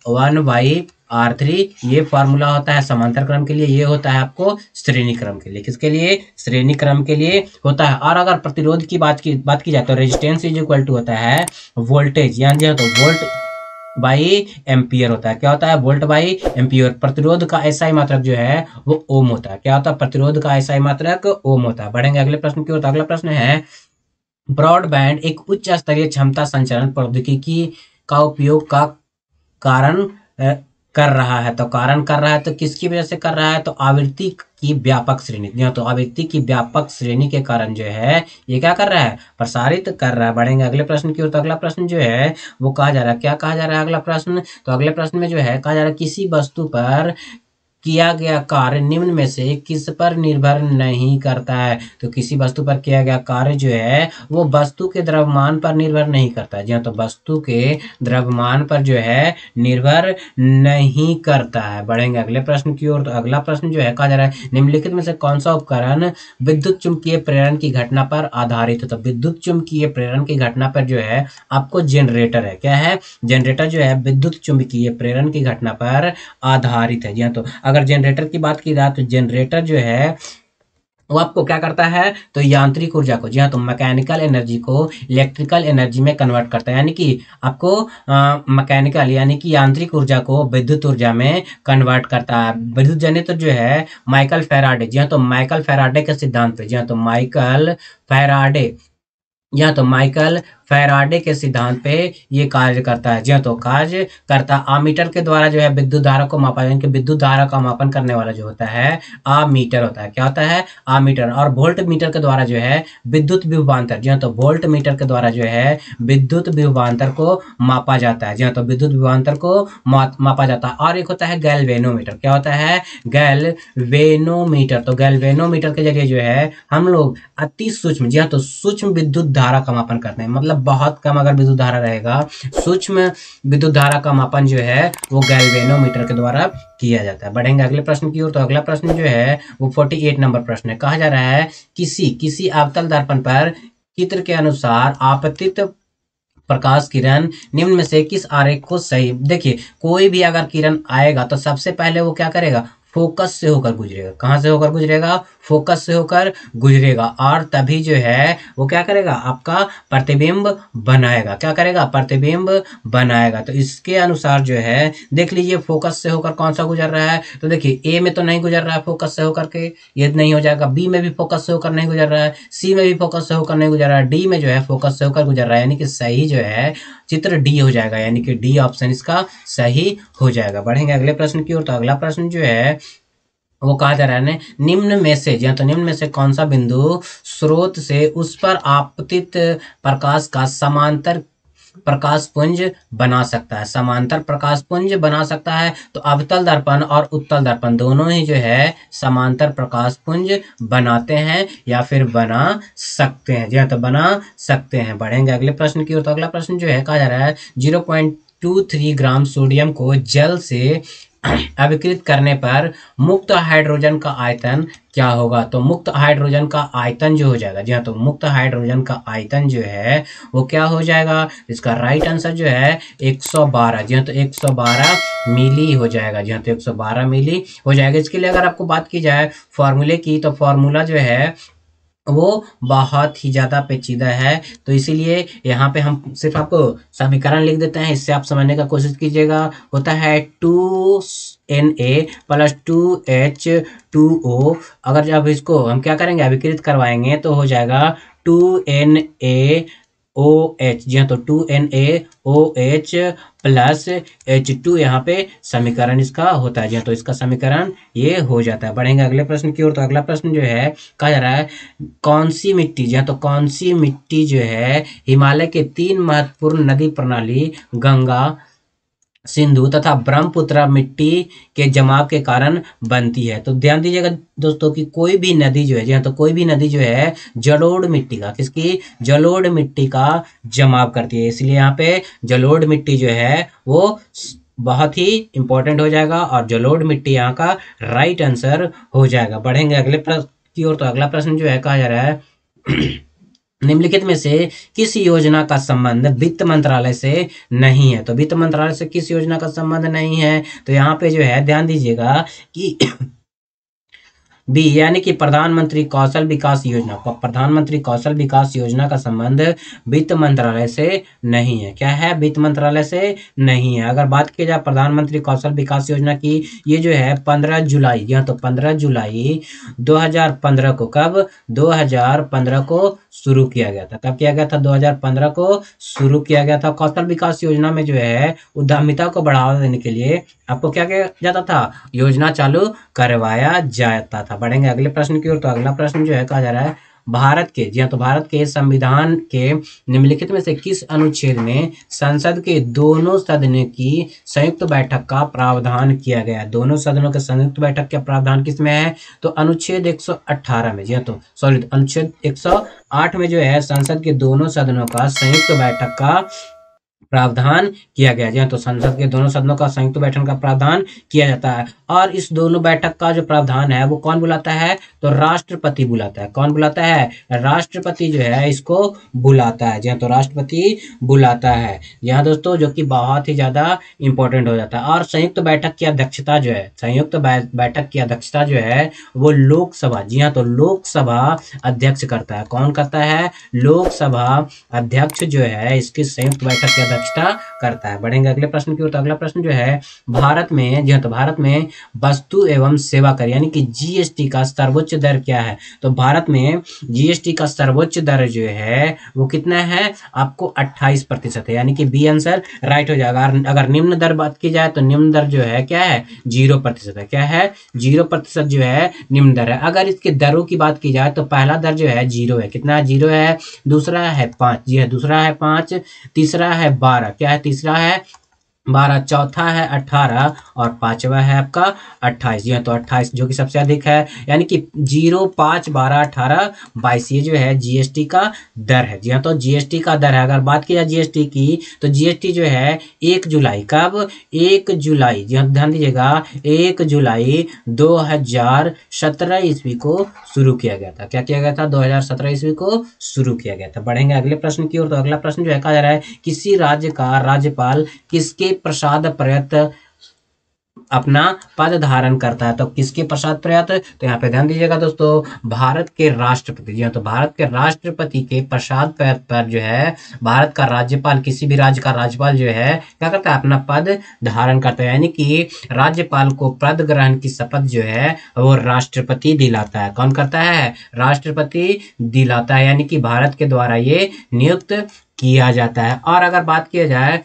one by R three ये फॉर्मूला होता है समांतर क्रम के लिए ये होता है आपको श्रेणी क्रम के लिए किसके लिए श्रेणी क्रम के लिए होता है और अगर प्रतिरोध की बात की बात की जाए तो रेजिस्टेंस इज इक्वल टू होता है वोल्टेज यानी तो वोल्ट बाई एम्पियर होता है क्या होता है वोल्ट बाई एम्पियर प्रतिरोध का ऐसा ही मात्रक जो है वो ओम होता है क्या होता है प्रतिरोध का ऐसा ही मात्रक ओम होता है बढ़ेंगे अगले प्रश्न की ओर तो अगला प्रश्न है ब्रॉडबैंड एक उच्च स्तरीय क्षमता संचालन प्रौद्योगिकी का उपयोग का कारण कर रहा है तो कारण कर रहा है तो किसकी वजह से कर रहा है तो आवृत्ति की व्यापक श्रेणी या तो आवृत्ति की व्यापक श्रेणी के कारण जो है ये क्या कर रहा है प्रसारित कर रहा है बढ़ेंगे अगले प्रश्न की ओर तो अगला प्रश्न जो है वो कहा जा रहा है क्या कहा जा रहा है अगला प्रश्न तो अगले प्रश्न में जो है कहा जा रहा है किसी वस्तु पर किया गया कार्य निम्न में से किस पर निर्भर नहीं करता है तो किसी वस्तु पर किया गया कार्य जो है वो वस्तु के द्रव्यमान पर निर्भर नहीं करता जी तो वस्तु के द्रव्यमान पर जो है निर्भर नहीं करता है बढ़ेंगे अगले प्रश्न की ओर तो अगला प्रश्न जो है कहा जा रहा है निम्नलिखित में से कौन सा उपकरण विद्युत चुंबकीय प्रेरण की घटना पर आधारित है तो विद्युत चुंबकीय प्रेरण की घटना पर जो है आपको जनरेटर है क्या है जनरेटर जो है विद्युत चुंबकीय प्रेरण की घटना पर आधारित है जी तो अगर अगर जनरेटर की बात की जाए तो जनरेटर जो है वो आपको क्या करता है तो यांत्रिक ऊर्जा को जी हाँ तो मैकेनिकल एनर्जी को इलेक्ट्रिकल एनर्जी में कन्वर्ट करता है यानी कि आपको मैकेनिकल यानी कि यांत्रिक ऊर्जा को विद्युत ऊर्जा में कन्वर्ट करता है विद्युत जनित्र जो है माइकल फेराडे जी हाँ तो माइकल फेराडे के सिद्धांत पे जी हाँ तो माइकल फेराडे या तो माइकल फैराडे के सिद्धांत पे ये कार्य करता है जी तो कार्य करता आमीटर के द्वारा जो है विद्युत धारा को मापा यानी कि विद्युत धारा का मापन करने वाला जो होता है आमीटर होता है क्या होता है आमीटर और वोल्ट मीटर के द्वारा जो है विद्युत विभवान्तर जी तो वोल्ट मीटर के द्वारा जो है विद्युत विभवान्तर को मापा जाता है जी तो विद्युत विभवान्तर को मापा जाता है और एक होता है गैलवेनोमीटर क्या होता है गैलवेनोमीटर तो गैलवेनोमीटर के जरिए जो है हम लोग अति सूक्ष्म जी तो सूक्ष्म विद्युत धारा का मापन करते हैं मतलब मतलब बहुत कम अगर विद्युत धारा रहेगा सूक्ष्म विद्युत धारा का मापन जो है वो गैल्वेनोमीटर के द्वारा किया जाता है बढ़ेंगे अगले प्रश्न की ओर तो अगला प्रश्न जो है वो 48 नंबर प्रश्न है कहा जा रहा है किसी किसी अवतल दर्पण पर चित्र के अनुसार आपतित प्रकाश किरण निम्न में से किस आरेख को सही देखिए कोई भी अगर किरण आएगा तो सबसे पहले वो क्या करेगा फोकस से होकर गुजरेगा कहाँ से होकर गुजरेगा फोकस से होकर गुजरेगा और तभी जो है वो क्या करेगा आपका प्रतिबिंब बनाएगा क्या करेगा प्रतिबिंब बनाएगा तो इसके अनुसार जो है देख लीजिए फोकस से होकर कौन सा गुजर रहा है तो देखिए ए में तो नहीं गुजर रहा है फोकस से होकर के ये नहीं हो जाएगा बी में भी फोकस से होकर नहीं गुजर रहा है सी में भी फोकस से होकर नहीं गुजर रहा है डी में जो है फोकस से होकर गुजर रहा है यानी कि सही जो है चित्र डी हो जाएगा यानी कि डी ऑप्शन इसका सही हो जाएगा बढ़ेंगे अगले प्रश्न की ओर तो अगला प्रश्न जो है वो कहा जा रहा है निम्न में से या तो निम्न में से कौन सा बिंदु स्रोत से उस पर आपतित प्रकाश का समांतर प्रकाश पुंज बना सकता है समांतर प्रकाश पुंज बना सकता है तो अवतल दर्पण और उत्तल दर्पण दोनों ही जो है समांतर प्रकाश पुंज बनाते हैं या फिर बना सकते हैं जी तो बना सकते हैं बढ़ेंगे अगले प्रश्न की ओर तो अगला प्रश्न जो है कहा जा रहा है zero point two three gram sodium को जल से अविकृत करने पर मुक्त हाइड्रोजन का आयतन क्या होगा तो मुक्त हाइड्रोजन का आयतन जो हो जाएगा जी हाँ तो मुक्त हाइड्रोजन का आयतन जो है वो क्या हो जाएगा इसका राइट आंसर जो है 112 जी हाँ तो 112 मिली हो जाएगा जी हाँ तो 112 मिली हो जाएगा इसके लिए अगर आपको बात की जाए फॉर्मूले की तो फॉर्मूला जो है वो बहुत ही ज़्यादा पेचीदा है तो इसीलिए यहाँ पे हम सिर्फ आपको समीकरण लिख देते हैं इससे आप समझने का कोशिश कीजिएगा होता है two N A plus two H two O अगर जब इसको हम क्या करेंगे अभिकृत करवाएंगे तो हो जाएगा two N A O H जी हाँ तो two N A O H plus H two यहाँ पे समीकरण इसका होता है जी हाँ तो इसका समीकरण ये हो जाता है बढ़ेंगे अगले प्रश्न की ओर तो अगला प्रश्न जो है कहा जा रहा है कौन सी मिट्टी जी हाँ तो कौन सी मिट्टी जो है हिमालय के तीन महत्वपूर्ण नदी प्रणाली गंगा सिंधु तथा ब्रह्मपुत्र मिट्टी के जमाव के कारण बनती है तो ध्यान दीजिएगा दोस्तों कि कोई भी नदी जो है जी हाँ, तो कोई भी नदी जो है जलोढ़ मिट्टी का किसकी जलोढ़ मिट्टी का जमाव करती है इसलिए यहाँ पे जलोढ़ मिट्टी जो है वो बहुत ही इंपॉर्टेंट हो जाएगा और जलोढ़ मिट्टी यहाँ का राइट आंसर हो जाएगा बढ़ेंगे अगले प्रश्न की ओर तो अगला प्रश्न जो है कहा जा रहा है निम्नलिखित में से किस योजना का संबंध वित्त मंत्रालय से नहीं है तो वित्त मंत्रालय से किस योजना का संबंध नहीं है तो यहाँ पे जो है ध्यान दीजिएगा कि बी यानी कि प्रधानमंत्री कौशल विकास योजना प्रधानमंत्री कौशल विकास योजना का संबंध वित्त मंत्रालय से नहीं है क्या है वित्त मंत्रालय से नहीं है अगर बात की जाए प्रधानमंत्री कौशल विकास योजना की ये जो है पंद्रह जुलाई या तो पंद्रह जुलाई 2015 को कब 2015 को शुरू किया गया था कब किया गया था 2015 को शुरू किया गया था कौशल विकास योजना में जो है उद्यमिता को बढ़ावा देने के लिए आपको क्या किया जाता था योजना चालू करवाया जाता था बढ़ेंगे अगले प्रश्न की ओर तो अगला प्रश्न जो है कहा जा रहा है भारत के जी तो भारत के संविधान के निम्नलिखित में से किस अनुच्छेद में संसद के दोनों सदन की संयुक्त बैठक का प्रावधान किया गया दोनों सदनों के संयुक्त बैठक का प्रावधान किस में है तो अनुच्छेद 118 में जी तो सॉरी अनुच्छेद 108 में जो है संसद के दोनों सदनों का संयुक्त बैठक का प्रावधान किया गया है तो संसद के दोनों सदनों का संयुक्त बैठक का प्रावधान किया जाता है और इस दोनों बैठक का जो प्रावधान है वो कौन बुलाता है तो राष्ट्रपति बुलाता है कौन बुलाता है राष्ट्रपति जो है इसको बुलाता है जी तो राष्ट्रपति बुलाता है यहाँ दोस्तों जो कि बहुत ही ज़्यादा इंपॉर्टेंट हो जाता है और संयुक्त बैठक की अध्यक्षता जो है संयुक्त बैठक की अध्यक्षता जो है वो लोकसभा जी हाँ तो लोकसभा अध्यक्ष करता है कौन करता है लोकसभा अध्यक्ष जो है इसकी संयुक्त बैठक की अध्यक्षता करता है बढ़ेंगे अगले प्रश्न की ओर तो अगला प्रश्न जो है भारत में जी हाँ तो भारत में वस्तु एवं सेवा कर यानी कि जीएसटी का सर्वोच्च दर क्या है तो भारत में जीएसटी का सर्वोच्च दर जो है वो कितना है आपको अट्ठाईस प्रतिशत है यानी कि बी आंसर राइट हो जाएगा अगर निम्न दर बात की जाए तो निम्न दर जो है क्या है जीरो प्रतिशत है क्या है जीरो प्रतिशत जो है निम्न दर है अगर इसके दरों की बात की जाए तो पहला दर जो है जीरो है कितना जीरो है दूसरा है पाँच जी है हाँ, दूसरा है पाँच तीसरा है बारह क्या है तीसरा है बारह चौथा है अट्ठारह और पांचवा है आपका अट्ठाईस जी हाँ, तो अट्ठाईस जो कि सबसे अधिक है यानी कि जीरो पाँच बारह अट्ठारह बाईस ये जो है जीएसटी का दर है जी हाँ, तो जीएसटी का दर है अगर बात की जाए जीएसटी की तो जीएसटी जो है एक जुलाई कब एक जुलाई जी हाँ, तो ध्यान दीजिएगा एक जुलाई दो हजार सत्रह ईस्वी को शुरू किया गया था क्या किया गया था दो हजार सत्रह ईस्वी को शुरू किया गया था बढ़ेंगे अगले प्रश्न की ओर तो अगला प्रश्न जो है कहा जा रहा है किसी राज्य का राज्यपाल किसके प्रसाद प्रयत अपना पद धारण करता है तो किसके प्रसाद प्रयात तो यहाँ पे ध्यान दीजिएगा दोस्तों भारत के राष्ट्रपति जी हाँ, तो भारत के राष्ट्रपति के प्रसाद प्रयात पर जो है भारत का राज्यपाल किसी भी राज्य का राज्यपाल जो है क्या करता है अपना पद धारण करता है यानी कि राज्यपाल को पद ग्रहण की शपथ जो है वो राष्ट्रपति दिलाता है कौन करता है राष्ट्रपति दिलाता है यानी कि भारत के द्वारा ये नियुक्त किया जाता है और अगर बात किया जाए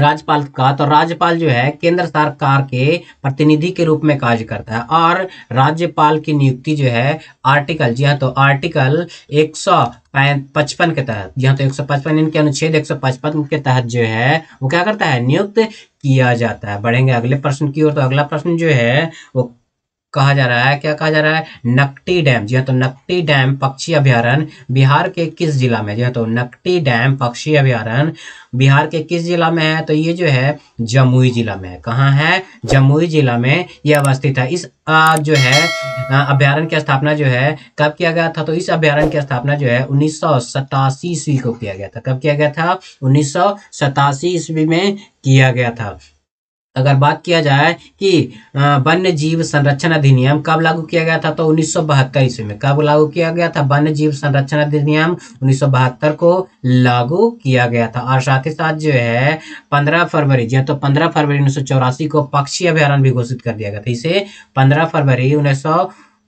राज्यपाल का तो राज्यपाल जो है केंद्र सरकार के प्रतिनिधि के रूप में कार्य करता है और राज्यपाल की नियुक्ति जो है आर्टिकल जी हाँ तो आर्टिकल एक सौ पचपन के तहत जी हाँ तो एक सौ पचपन इनके अनुच्छेद एक सौ पचपन के तहत जो है वो क्या करता है नियुक्त किया जाता है बढ़ेंगे अगले प्रश्न की ओर तो अगला प्रश्न जो है वो कहा जा रहा है क्या कहा जा रहा है नकटी डैम जी हाँ तो नकटी डैम पक्षी अभ्यारण्य बिहार के किस जिला में जी हाँ तो नकटी डैम पक्षी अभ्यारण बिहार के किस जिला में है तो ये जो है जमुई जिला में है कहाँ है जमुई जिला में यह अवस्थित है इस आ, जो है अभ्यारण्य की स्थापना जो है कब किया गया था तो इस अभ्यारण की स्थापना जो है उन्नीस ईस्वी को किया गया था कब किया गया था उन्नीस ईस्वी में किया गया था अगर बात किया जाए कि वन्य जीव संरक्षण अधिनियम कब लागू किया गया था तो उन्नीस सौ ईस्वी में कब लागू किया गया था वन्य जीव संरक्षण अधिनियम उन्नीस को लागू किया गया था और साथ ही साथ जो है 15 फरवरी जी तो 15 फरवरी उन्नीस को पक्षी अभ्यारण्य भी घोषित कर दिया गया था इसे 15 फरवरी उन्नीस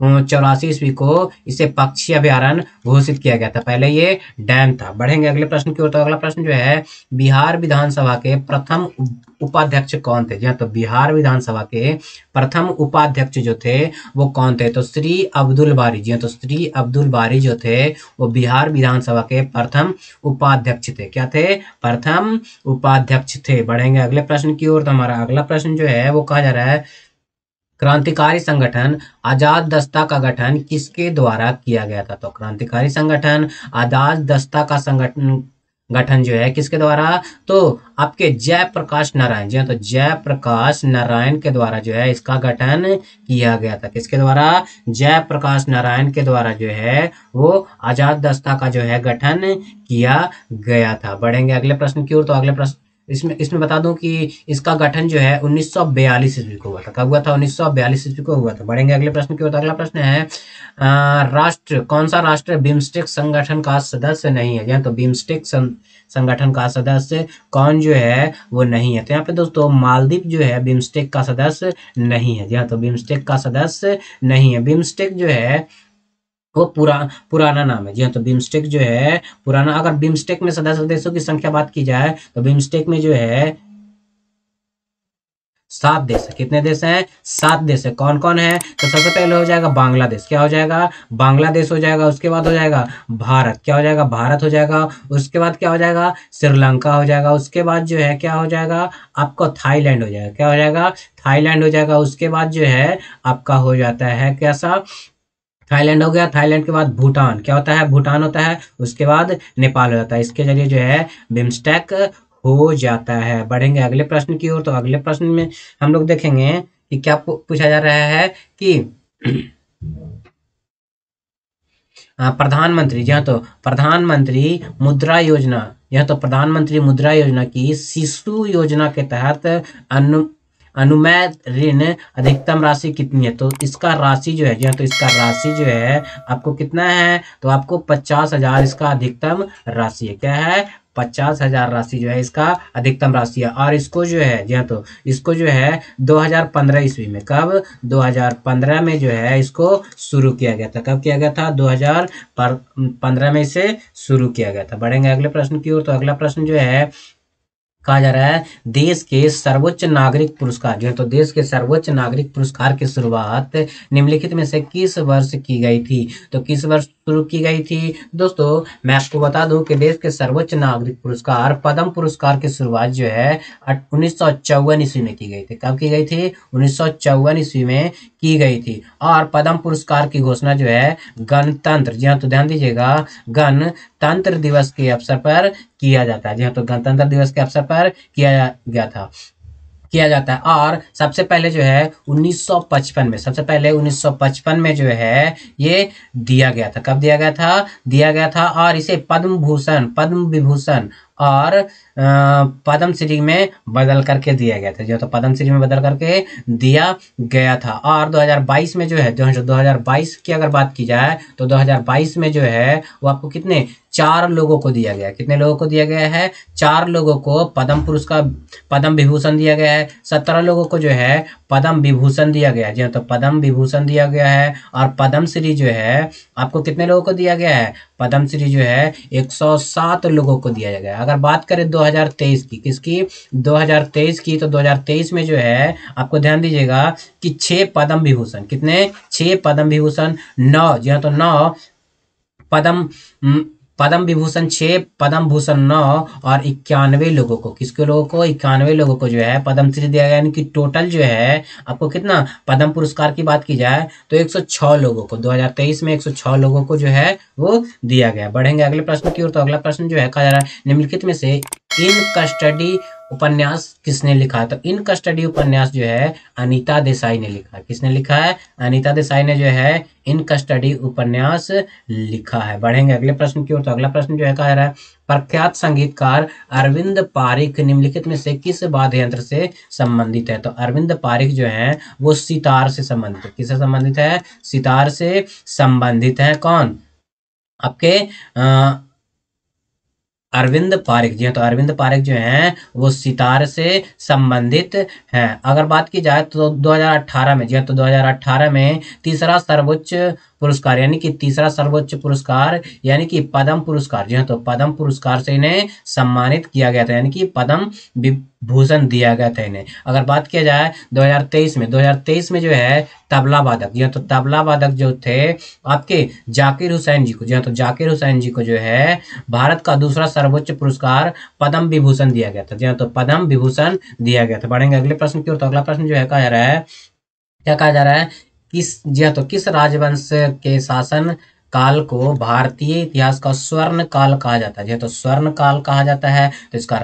हम्म, चौरासी ईस्वी को इसे पक्षी अभ्यारण घोषित किया गया था पहले ये डैम था बढ़ेंगे अगले प्रश्न की ओर तो अगला प्रश्न जो है बिहार विधानसभा के प्रथम उपाध्यक्ष कौन थे जी हाँ, तो बिहार विधानसभा के प्रथम उपाध्यक्ष जो थे वो कौन थे तो श्री अब्दुल बारी जी हाँ, तो श्री अब्दुल बारी जो थे वो बिहार विधानसभा के प्रथम उपाध्यक्ष थे क्या थे प्रथम उपाध्यक्ष थे बढ़ेंगे अगले प्रश्न की ओर तो हमारा अगला प्रश्न जो है वो कहा जा रहा है क्रांतिकारी संगठन आजाद दस्ता का गठन किसके द्वारा किया गया था तो क्रांतिकारी संगठन आजाद दस्ता का संगठन गठन जो है किसके द्वारा तो आपके जयप्रकाश नारायण जी तो जयप्रकाश नारायण के द्वारा जो है इसका गठन किया गया था किसके द्वारा जयप्रकाश नारायण के द्वारा जो है वो आजाद दस्ता का जो है गठन किया गया था बढ़ेंगे अगले प्रश्न की ओर तो अगले प्रश्न इसमें इसमें बता दूं कि इसका गठन जो है 1942 ईस्वी को हुआ था कब हुआ था 1942 ईस्वी को हुआ था बढ़ेंगे अगले प्रश्न की ओर तो अगला प्रश्न है राष्ट्र कौन सा राष्ट्र बिम्स्टेक संगठन का सदस्य नहीं है या तो बिम्स्टेक संगठन का सदस्य कौन जो है वो नहीं है तो यहाँ पे दोस्तों मालदीप जो है बिम्स्टेक का सदस्य नहीं है या तो बिम्स्टेक का सदस्य नहीं है बिम्स्टेक जो है वो पुरा पुराना नाम है जी हाँ तो बिम्स्टेक जो है पुराना अगर बिम्स्टेक में सदस्य देशों की संख्या बात की जाए तो बिम्स्टेक में जो है सात देश है कितने देश हैं सात देश है कौन कौन है तो सबसे पहले हो जाएगा बांग्लादेश क्या हो जाएगा बांग्लादेश हो जाएगा उसके बाद हो जाएगा भारत क्या हो जाएगा भारत हो जाएगा उसके बाद क्या हो जाएगा श्रीलंका हो जाएगा उसके बाद जो है क्या हो जाएगा आपको थाईलैंड हो जाएगा क्या हो जाएगा थाईलैंड हो जाएगा उसके बाद जो है आपका हो जाता है कैसा थाईलैंड हो गया थाईलैंड के बाद भूटान क्या होता है भूटान होता है उसके बाद नेपाल हो जाता है इसके जरिए जो है बिम्स्टेक हो जाता है बढ़ेंगे अगले प्रश्न की ओर तो अगले प्रश्न में हम लोग देखेंगे कि क्या पूछा जा रहा है कि प्रधानमंत्री यहाँ तो प्रधानमंत्री मुद्रा योजना यह तो प्रधानमंत्री मुद्रा योजना की शिशु योजना के तहत अनुमेय ऋण अधिकतम राशि कितनी है तो इसका राशि जो है हाँ, तो इसका राशि जो है आपको कितना है तो आपको पचास हजार इसका अधिकतम राशि है क्या है पचास हजार राशि जो है इसका अधिकतम राशि है और इसको जो है जी हाँ, तो इसको जो है 2015 ईस्वी में कब 2015 में जो है इसको शुरू किया गया था कब किया गया था 2015 में इसे शुरू किया गया था बढ़ेंगे अगले प्रश्न की ओर तो अगला प्रश्न जो है कहा जा रहा है देश के सर्वोच्च नागरिक पुरस्कार जो है तो देश के सर्वोच्च नागरिक पुरस्कार की शुरुआत निम्नलिखित में से किस वर्ष की गई थी तो किस वर्ष शुरू की गई थी दोस्तों मैं आपको बता दूं कि देश के सर्वोच्च नागरिक पुरस्कार पद्म पुरस्कार की शुरुआत जो है उन्नीस ईस्वी में की गई थी कब की गई थी उन्नीस ईस्वी में की गई थी और पद्म पुरस्कार की घोषणा जो है गणतंत्र जी हाँ तो ध्यान दीजिएगा गण तंत्र दिवस के अवसर पर किया जाता है जी हाँ तो गणतंत्र दिवस के अवसर पर किया गया था किया जाता है और सबसे पहले जो है 1955 में सबसे पहले 1955 में जो है ये दिया गया था कब दिया गया था दिया गया था और इसे पद्म भूषण पद्म विभूषण और पद्म श्री में बदल करके दिया गया था जो हाँ, तो पद्म श्री में बदल करके दिया गया था और 2022 में जो है जो 2022 की अगर बात की जाए तो 2022 में जो है वो आपको कितने चार लोगों को दिया गया कितने लोगों को दिया गया है चार लोगों को पद्म पुरस्कार पद्म विभूषण दिया गया है सत्रह लोगों को जो है पद्म विभूषण दिया गया है जी हाँ, तो पद्म विभूषण दिया गया है और पद्म श्री जो है आपको कितने लोगों को दिया गया है पद्म श्री जो है 107 लोगों को दिया गया है अगर बात करें 2023 की किसकी 2023 की तो 2023 में जो है आपको ध्यान दीजिएगा कि छः पद्म विभूषण कितने छः पद्म विभूषण नौ जी हाँ, तो नौ पद्म पद्म विभूषण छः पद्म भूषण नौ और इक्यानवे लोगों को किसके लोगों को इक्यानवे लोगों को जो है पद्मश्री दिया गया यानी कि टोटल जो है आपको कितना पद्म पुरस्कार की बात की जाए तो 106 लोगों को 2023 में 106 लोगों को जो है वो दिया गया बढ़ेंगे अगले प्रश्न की ओर तो अगला प्रश्न जो है कहा जा रहा है निम्नलिखित में से इन कस्टडी उपन्यास किसने लिखा तो इन कस्टडी उपन्यास जो है अनीता देसाई ने लिखा किसने लिखा है अनीता देसाई ने जो है इन कस्टडी उपन्यास लिखा है बढ़ेंगे अगले प्रश्न की ओर तो अगला प्रश्न जो है कह रहा है प्रख्यात संगीतकार अरविंद पारिक निम्नलिखित में से किस वाद्य यंत्र से संबंधित है तो अरविंद पारिक जो है वो सितार से संबंधित है किससे संबंधित है सितार से संबंधित है कौन आपके अरविंद पारिक जी तो अरविंद पारिक जो हैं वो सितार से संबंधित हैं अगर बात की जाए तो 2018 में जी हाँ, तो 2018 में तीसरा सर्वोच्च पुरस्कार यानी कि तीसरा सर्वोच्च पुरस्कार यानी कि पद्म पुरस्कार जी हाँ तो पद्म पुरस्कार से इन्हें सम्मानित किया गया था यानी कि पद्म भूषण दिया गया था इन्हें अगर बात किया जाए 2023 में 2023 में जो है तबला वादक जी तो तबला वादक जो थे आपके जाकिर हुसैन जी को जी तो जाकिर हुसैन जी को जो है भारत का दूसरा सर्वोच्च पुरस्कार पद्म विभूषण दिया गया था जी तो पद्म विभूषण दिया गया था बढ़ेंगे अगले प्रश्न की ओर तो अगला प्रश्न जो है कहा जा रहा है क्या कहा जा रहा है किस जी तो किस राजवंश के शासन काल को भारतीय इतिहास का स्वर्ण काल कहा जाता है तो स्वर्ण काल कहा जाता है तो इसका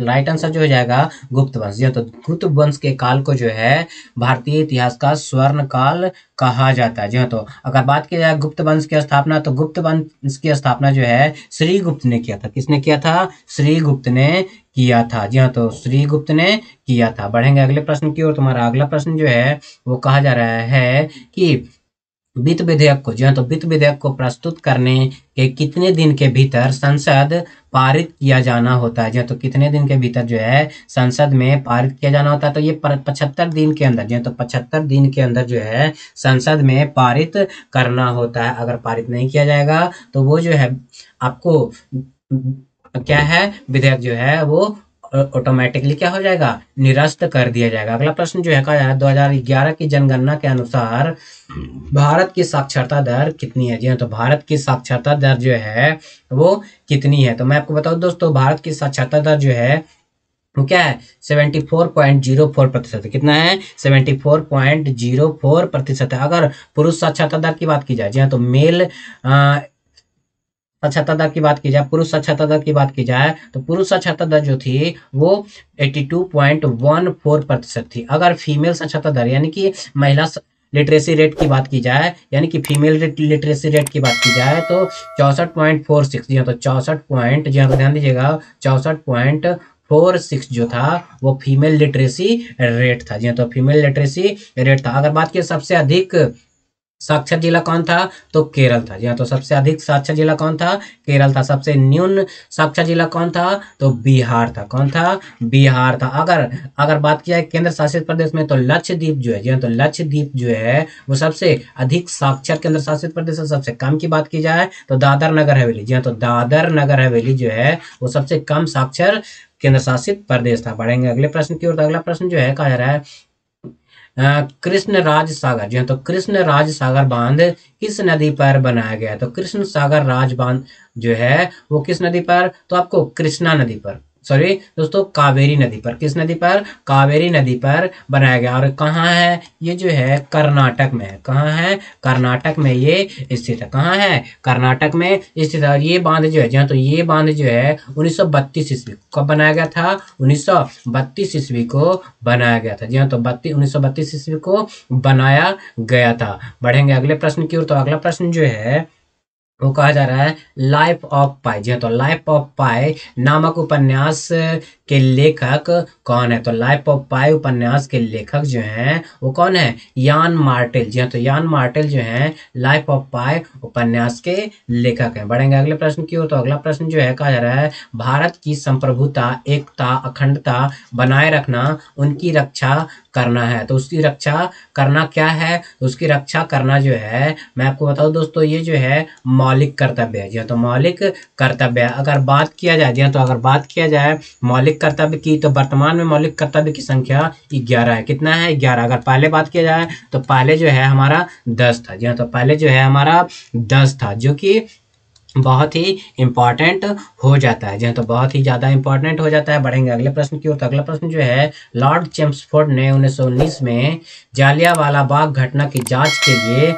राइट आंसर जो हो जाएगा गुप्त वंश तो गुप्त वंश के काल को जो है भारतीय इतिहास का स्वर्ण काल कहा जाता है जी तो अगर बात किया जाए गुप्त वंश की स्थापना तो गुप्त वंश की स्थापना जो है श्रीगुप्त ने किया था किसने किया था श्रीगुप्त ने किया था जी हाँ तो श्रीगुप्त ने किया था बढ़ेंगे अगले प्रश्न की ओर तुम्हारा अगला प्रश्न जो है वो कहा जा रहा है कि वित्त विधेयक को जो है तो वित्त विधेयक को प्रस्तुत करने के कितने दिन के भीतर संसद पारित किया जाना होता है जो तो कितने दिन के भीतर जो है संसद में पारित किया जाना होता है तो ये पचहत्तर दिन के अंदर जो तो पचहत्तर दिन के अंदर जो है संसद में पारित करना होता है अगर पारित नहीं किया जाएगा तो वो जो है आपको क्या है विधेयक जो है वो ऑटोमेटिकली क्या हो जाएगा निरस्त कर दिया जाएगा अगला प्रश्न जो है कहा है 2011 की जनगणना के अनुसार भारत की साक्षरता दर कितनी है जी हाँ तो भारत की साक्षरता दर जो है वो कितनी है तो मैं आपको बताऊं दोस्तों भारत की साक्षरता दर जो है वो क्या है seventy four point zero four प्रतिशत कितना है seventy four point zero four प्रतिशत है अगर पुरुष साक्षरता दर की बात की जाए जी हाँ तो मेल आ, साक्षरता दर की बात की जाए पुरुष साक्षरता दर की बात की जाए तो पुरुष साक्षरता दर जो थी वो 82.14 प्रतिशत थी अगर फीमेल साक्षरता दर यानी कि महिला लिटरेसी रेट की बात की जाए यानी कि फीमेल लिटरेसी रेट की बात की जाए तो चौसठ पॉइंट फोर सिक्स जी तो चौसठ पॉइंट जी हाँ तो ध्यान दीजिएगा चौसठ पॉइंट फोर सिक्स जो था वो फीमेल लिटरेसी रेट था जी हाँ तो फीमेल लिटरेसी रेट था अगर बात की सबसे अधिक साक्षर जिला कौन था तो केरल था जी हाँ तो सबसे अधिक साक्षर जिला कौन था केरल था सबसे न्यून साक्षर जिला कौन था तो बिहार था कौन था बिहार था अगर अगर बात किया जाए केंद्र शासित प्रदेश में तो लक्षद्वीप जो है जी हाँ तो लक्षद्वीप जो है वो सबसे अधिक साक्षर केंद्र शासित प्रदेश है सबसे कम की बात की जाए तो दादर नगर हवेली जी हाँ तो दादर नगर हवेली जो है वो सबसे कम साक्षर केंद्र शासित प्रदेश था बढ़ेंगे अगले प्रश्न की ओर तो अगला प्रश्न जो है कहा जा रहा है कृष्ण राज सागर जी तो कृष्ण राज सागर बांध किस नदी पर बनाया गया है तो कृष्ण सागर राज बांध जो है वो किस नदी पर तो आपको कृष्णा नदी पर सॉरी दोस्तों कावेरी नदी पर किस नदी पर कावेरी नदी पर बनाया गया और कहाँ है ये जो है कर्नाटक में है कहाँ है कर्नाटक में ये स्थित है कहाँ है कर्नाटक में स्थित है और ये बांध जो है जहाँ तो ये बांध जो है 1932 ईस्वी कब बनाया गया था 1932 ईस्वी को बनाया गया था जहाँ तो बत्तीस उन्नीस ईस्वी को बनाया गया था बढ़ेंगे अगले प्रश्न की ओर तो अगला प्रश्न जो है वो कहा जा रहा है लाइफ ऑफ पाई जी हाँ, तो लाइफ ऑफ पाई नामक उपन्यास के लेखक कौन है तो लाइफ ऑफ पाई उपन्यास के लेखक जो हैं वो कौन है यान मार्टिल जी हाँ तो यान मार्टिल जो हैं लाइफ ऑफ पाई उपन्यास के लेखक हैं बढ़ेंगे अगले प्रश्न की ओर तो अगला प्रश्न जो है कहा जा रहा है भारत की संप्रभुता एकता अखंडता बनाए रखना उनकी रक्षा करना है तो उसकी रक्षा करना क्या है उसकी रक्षा करना जो है मैं आपको बताऊँ दोस्तों ये जो है मौलिक कर्तव्य है जी तो मौलिक कर्तव्य अगर बात किया जाए जी तो अगर बात किया जाए मौलिक कर्तव्य की तो वर्तमान में मौलिक कर्तव्य की संख्या ग्यारह है कितना है ग्यारह अगर पहले बात किया जाए तो पहले जो है हमारा दस था जी तो पहले जो है हमारा दस था जो कि बहुत ही इंपॉर्टेंट हो जाता है जो तो बहुत ही ज़्यादा इंपॉर्टेंट हो जाता है बढ़ेंगे अगले प्रश्न की ओर तो अगला प्रश्न जो है लॉर्ड चेम्सफोर्ड ने उन्नीस में जालियावाला बाग घटना की जांच के लिए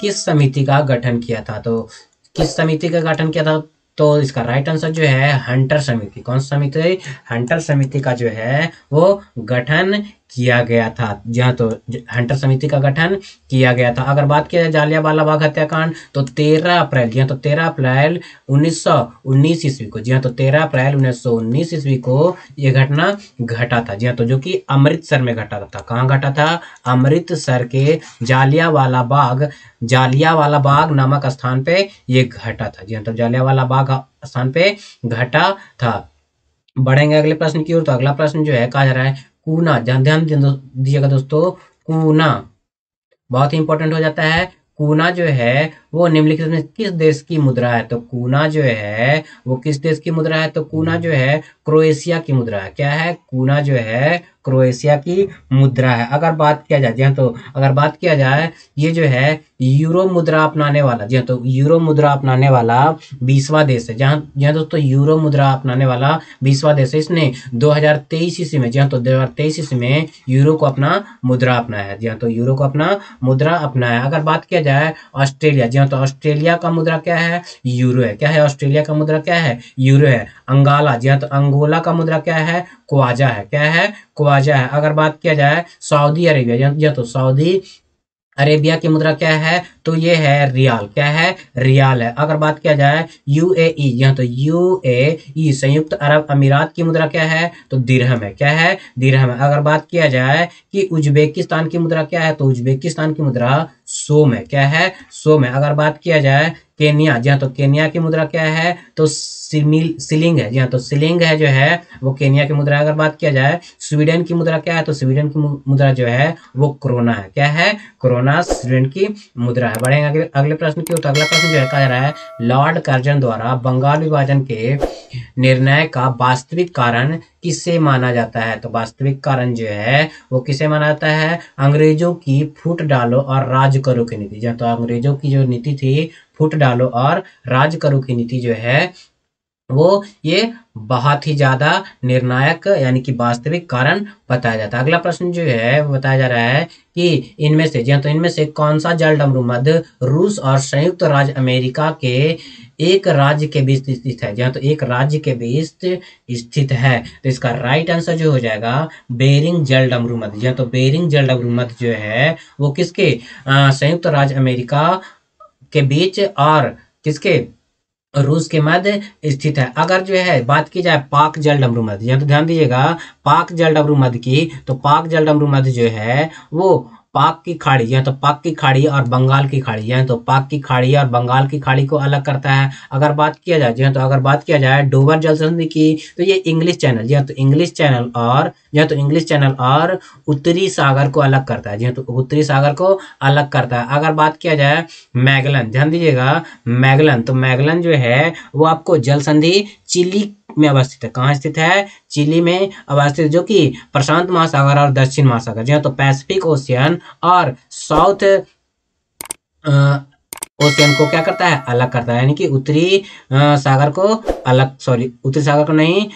किस समिति का गठन किया था तो किस समिति का गठन किया था तो इसका राइट आंसर जो है हंटर समिति कौन समिति हंटर समिति का जो है वो गठन किया गया था जहाँ तो हंटर समिति का गठन किया गया था अगर बात किया जाए जालियावाला बाग हत्याकांड तो तेरह अप्रैल जी तो तेरह अप्रैल उन्नीस सौ उन्नीस ईस्वी को जी तो तेरह अप्रैल उन्नीस सौ उन्नीस ईस्वी को यह घटना घटा था जी तो जो कि अमृतसर में घटा था कहाँ घटा था अमृतसर के जालियावाला बाग जालियावाला बाग नामक स्थान पे यह घटा था जी तो जालियावाला बाग स्थान पे घटा था बढ़ेंगे अगले प्रश्न की ओर तो अगला प्रश्न जो है कहा जा रहा है कूना ध्यान ध्यान दीजिएगा दोस्तों कूना बहुत ही इंपॉर्टेंट हो जाता है कूना जो है वो निम्नलिखित में किस देश की मुद्रा है तो कूना जो है वो किस देश की मुद्रा है तो कूना जो है क्रोएशिया की मुद्रा है क्या है कूना जो है क्रोएशिया की मुद्रा है अगर बात किया जाए जी तो अगर बात किया जाए ये जो है यूरो मुद्रा अपनाने वाला जी तो यूरो मुद्रा अपनाने वाला बीसवा देश है जहाँ जी दोस्तों तो यूरो मुद्रा अपनाने वाला बीसवा देश है इसने 2023 ईस्वी में जी तो 2023 ईस्वी में यूरो को अपना मुद्रा अपनाया है जी तो यूरो को अपना मुद्रा अपनाया अगर बात किया जाए ऑस्ट्रेलिया जी तो ऑस्ट्रेलिया का मुद्रा क्या है यूरो है क्या है ऑस्ट्रेलिया का मुद्रा क्या है यूरो है अंगाला जी तो अंग अंगोला का मुद्रा क्या है क्वाजा है क्या है क्वाजा है अगर बात किया जाए सऊदी अरेबिया या तो सऊदी अरेबिया की मुद्रा क्या है तो ये है रियाल क्या है रियाल है अगर बात किया जाए यू ए तो यू ए संयुक्त अरब अमीरात की मुद्रा क्या है तो दिरहम है क्या है दिरहम है अगर बात किया जाए कि उज्बेकिस्तान की मुद्रा क्या है तो उज्बेकिस्तान की मुद्रा सो में क्या है सो में अगर बात किया जाए केनिया जी हाँ, तो केन्या की मुद्रा क्या है तो सिलिंग है जी हाँ, तो सिलिंग है जो है वो केनिया की मुद्रा अगर बात किया जाए स्वीडन की मुद्रा क्या है तो स्वीडन की मुद्रा जो है वो कोरोना है क्या है कोरोना स्वीडन की मुद्रा है बढ़ेंगे अगले, अगले प्रश्न की तो अगला प्रश्न जो है कहा जा रहा है लॉर्ड कर्जन द्वारा बंगाल विभाजन के निर्णय का वास्तविक कारण किसे माना जाता है तो वास्तविक कारण जो है वो किसे माना जाता है अंग्रेजों की फूट डालो और राज राज करो की नीति या तो अंग्रेजों की जो नीति थी फूट डालो और राज करो की नीति जो है वो ये बहुत ही ज्यादा निर्णायक यानी कि वास्तविक कारण बताया जाता है अगला प्रश्न जो है बताया जा रहा है कि इनमें से या तो इनमें से कौन सा जल डमरू मध्य रूस और संयुक्त राज्य अमेरिका के एक राज्य के बीच स्थित है जहां तो एक राज्य के बीच स्थित है तो इसका राइट आंसर जो हो जाएगा बेरिंग जल डबरू मध्य तो बेरिंग जल डबरू मध्य जो है वो किसके संयुक्त तो राज्य अमेरिका के बीच और किसके रूस के मध्य स्थित है अगर जो है बात की जाए पाक जल डबरू मध्य तो ध्यान दीजिएगा पाक जल डबरू मध्य की तो पाक जल डबरू मध्य जो है वो पाक की खाड़ी है तो पाक की खाड़ी और बंगाल की खाड़ी है तो पाक की खाड़ी और बंगाल की खाड़ी को अलग करता है अगर बात किया जाए तो अगर बात किया जाए डोबर जल संधि की तो ये इंग्लिश चैनल या तो इंग्लिश चैनल और या तो इंग्लिश चैनल और उत्तरी सागर को अलग करता है जी तो उत्तरी सागर को अलग करता है अगर बात किया जाए मैगलन ध्यान दीजिएगा मैगलन तो मैगलन जो है वो आपको जल संधि चिली में अवस्थित है कहाँ स्थित है चिली में अवस्थित जो कि प्रशांत महासागर और दक्षिण महासागर जो तो पैसिफिक ओशियन और साउथ ओशियन को क्या करता है अलग करता है यानी कि उत्तरी सागर को अलग सॉरी उत्तरी सागर को नहीं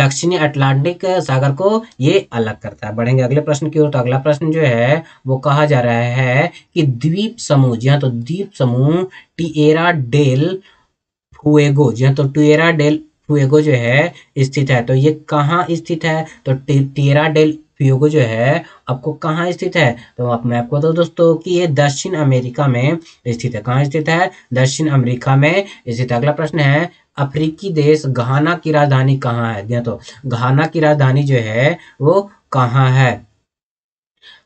दक्षिणी अटलांटिक सागर को ये अलग करता है बढ़ेंगे अगले प्रश्न की ओर तो अगला प्रश्न जो है वो कहा जा रहा है कि द्वीप समूह जी तो द्वीप समूह टीएरा डेल फुएगो जी तो टीएरा डेल फ्यूगो जो है स्थित है तो ये कहाँ स्थित है तो टेरा डेल फ्यूगो जो है आपको कहाँ स्थित है तो आप मैं आपको बताऊँ दोस्तों कि ये दक्षिण अमेरिका में स्थित है कहाँ स्थित है दक्षिण अमेरिका में स्थित अगला प्रश्न है अफ्रीकी देश घाना की राजधानी कहाँ है तो घाना की राजधानी जो है वो कहाँ है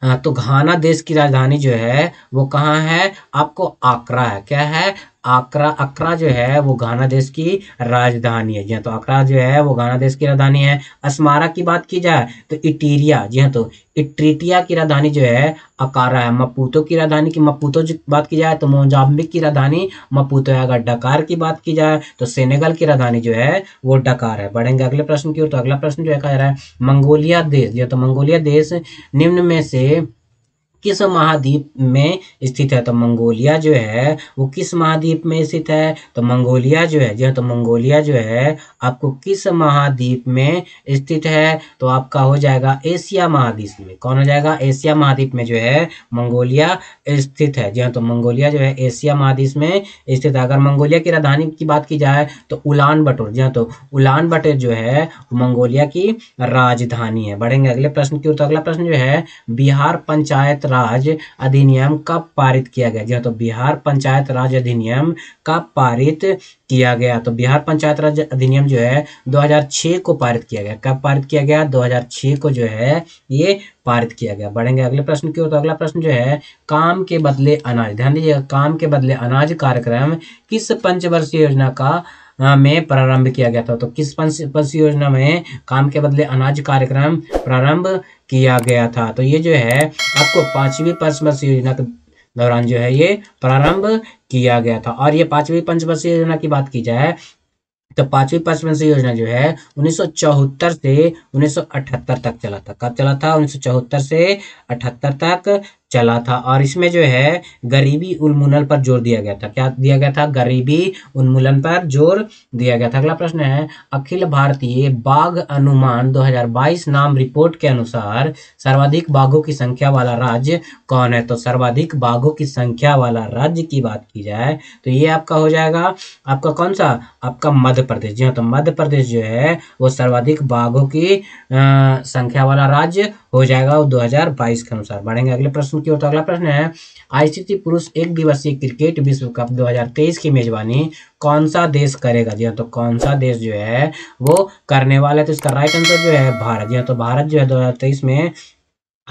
हाँ, तो घाना देश की राजधानी जो है वो कहाँ है आपको आकरा है क्या है आकरा अकरा जो है वो घाना देश की राजधानी है जी हाँ तो अकरा जो है वो घाना देश की राजधानी है अस्मारा की बात की जाए तो इटीरिया जी हाँ तो इट्रीटिया की राजधानी जो है अकारा है मपूतो की राजधानी की मपूतो की बात की जाए तो मोजाम्बिक की राजधानी मपूतो है अगर डकार की बात की जाए तो सेनेगल की राजधानी जो है वो डकार है बढ़ेंगे अगले प्रश्न की ओर तो अगला प्रश्न जो है कह रहा है मंगोलिया देश जी हाँ, तो मंगोलिया देश निम्न में से किस महाद्वीप में स्थित है तो मंगोलिया जो है वो किस महाद्वीप में स्थित है तो मंगोलिया जो है जो हाँ, तो मंगोलिया जो है आपको किस महाद्वीप में स्थित है तो आपका हो जाएगा एशिया महाद्वीप में कौन हो जाएगा एशिया महाद्वीप में जो है मंगोलिया स्थित है जी हाँ, तो मंगोलिया जो है एशिया महाद्वीप में स्थित है अगर मंगोलिया की राजधानी की बात की जाए तो उलान बटोर जी हाँ, तो उलान बटोर जो है मंगोलिया की राजधानी है बढ़ेंगे अगले प्रश्न की ओर तो अगला प्रश्न जो है बिहार पंचायत राज अधिनियम कब पारित किया गया जी तो बिहार पंचायत राज अधिनियम कब पारित किया गया तो बिहार पंचायत राज अधिनियम जो है 2006 को पारित किया गया कब पारित किया गया 2006 को जो है ये पारित किया गया बढ़ेंगे अगले प्रश्न की ओर तो अगला प्रश्न जो है काम के बदले अनाज ध्यान दीजिएगा काम के बदले अनाज कार्यक्रम किस पंचवर्षीय योजना का हाँ, में प्रारंभ किया गया था तो किस पंच योजना में काम के बदले अनाज कार्यक्रम प्रारंभ किया गया था तो ये जो है आपको पांचवी पंचवर्ष योजना के दौरान जो है ये प्रारंभ किया गया था और ये पांचवी पंचवर्षीय योजना की बात की जाए तो पांचवी पंचवर्षीय योजना जो है उन्नीस से 1978 तक चला था कब चला था उन्नीस से 78 तक चला था और इसमें जो है गरीबी उन्मूलन पर जोर दिया गया था क्या दिया गया था गरीबी उन्मूलन पर जोर दिया गया था अगला प्रश्न है अखिल भारतीय बाघ अनुमान 2022 नाम रिपोर्ट के अनुसार सर्वाधिक बाघों की संख्या वाला राज्य कौन है तो सर्वाधिक बाघों की संख्या वाला राज्य की बात की जाए तो ये आपका हो जाएगा आपका कौन सा आपका मध्य प्रदेश जी हाँ तो मध्य प्रदेश जो है वो सर्वाधिक बाघों की संख्या वाला राज्य हो जाएगा बाईस के अनुसार बढ़ेंगे अगले प्रश्न की ओर तो अगला प्रश्न है आईसीसी पुरुष एक दिवसीय क्रिकेट विश्व कप 2023 की मेजबानी कौन सा देश करेगा जी हाँ तो कौन सा देश जो है वो करने वाला है तो इसका राइट आंसर जो है भारत जी हाँ तो भारत जो है दो में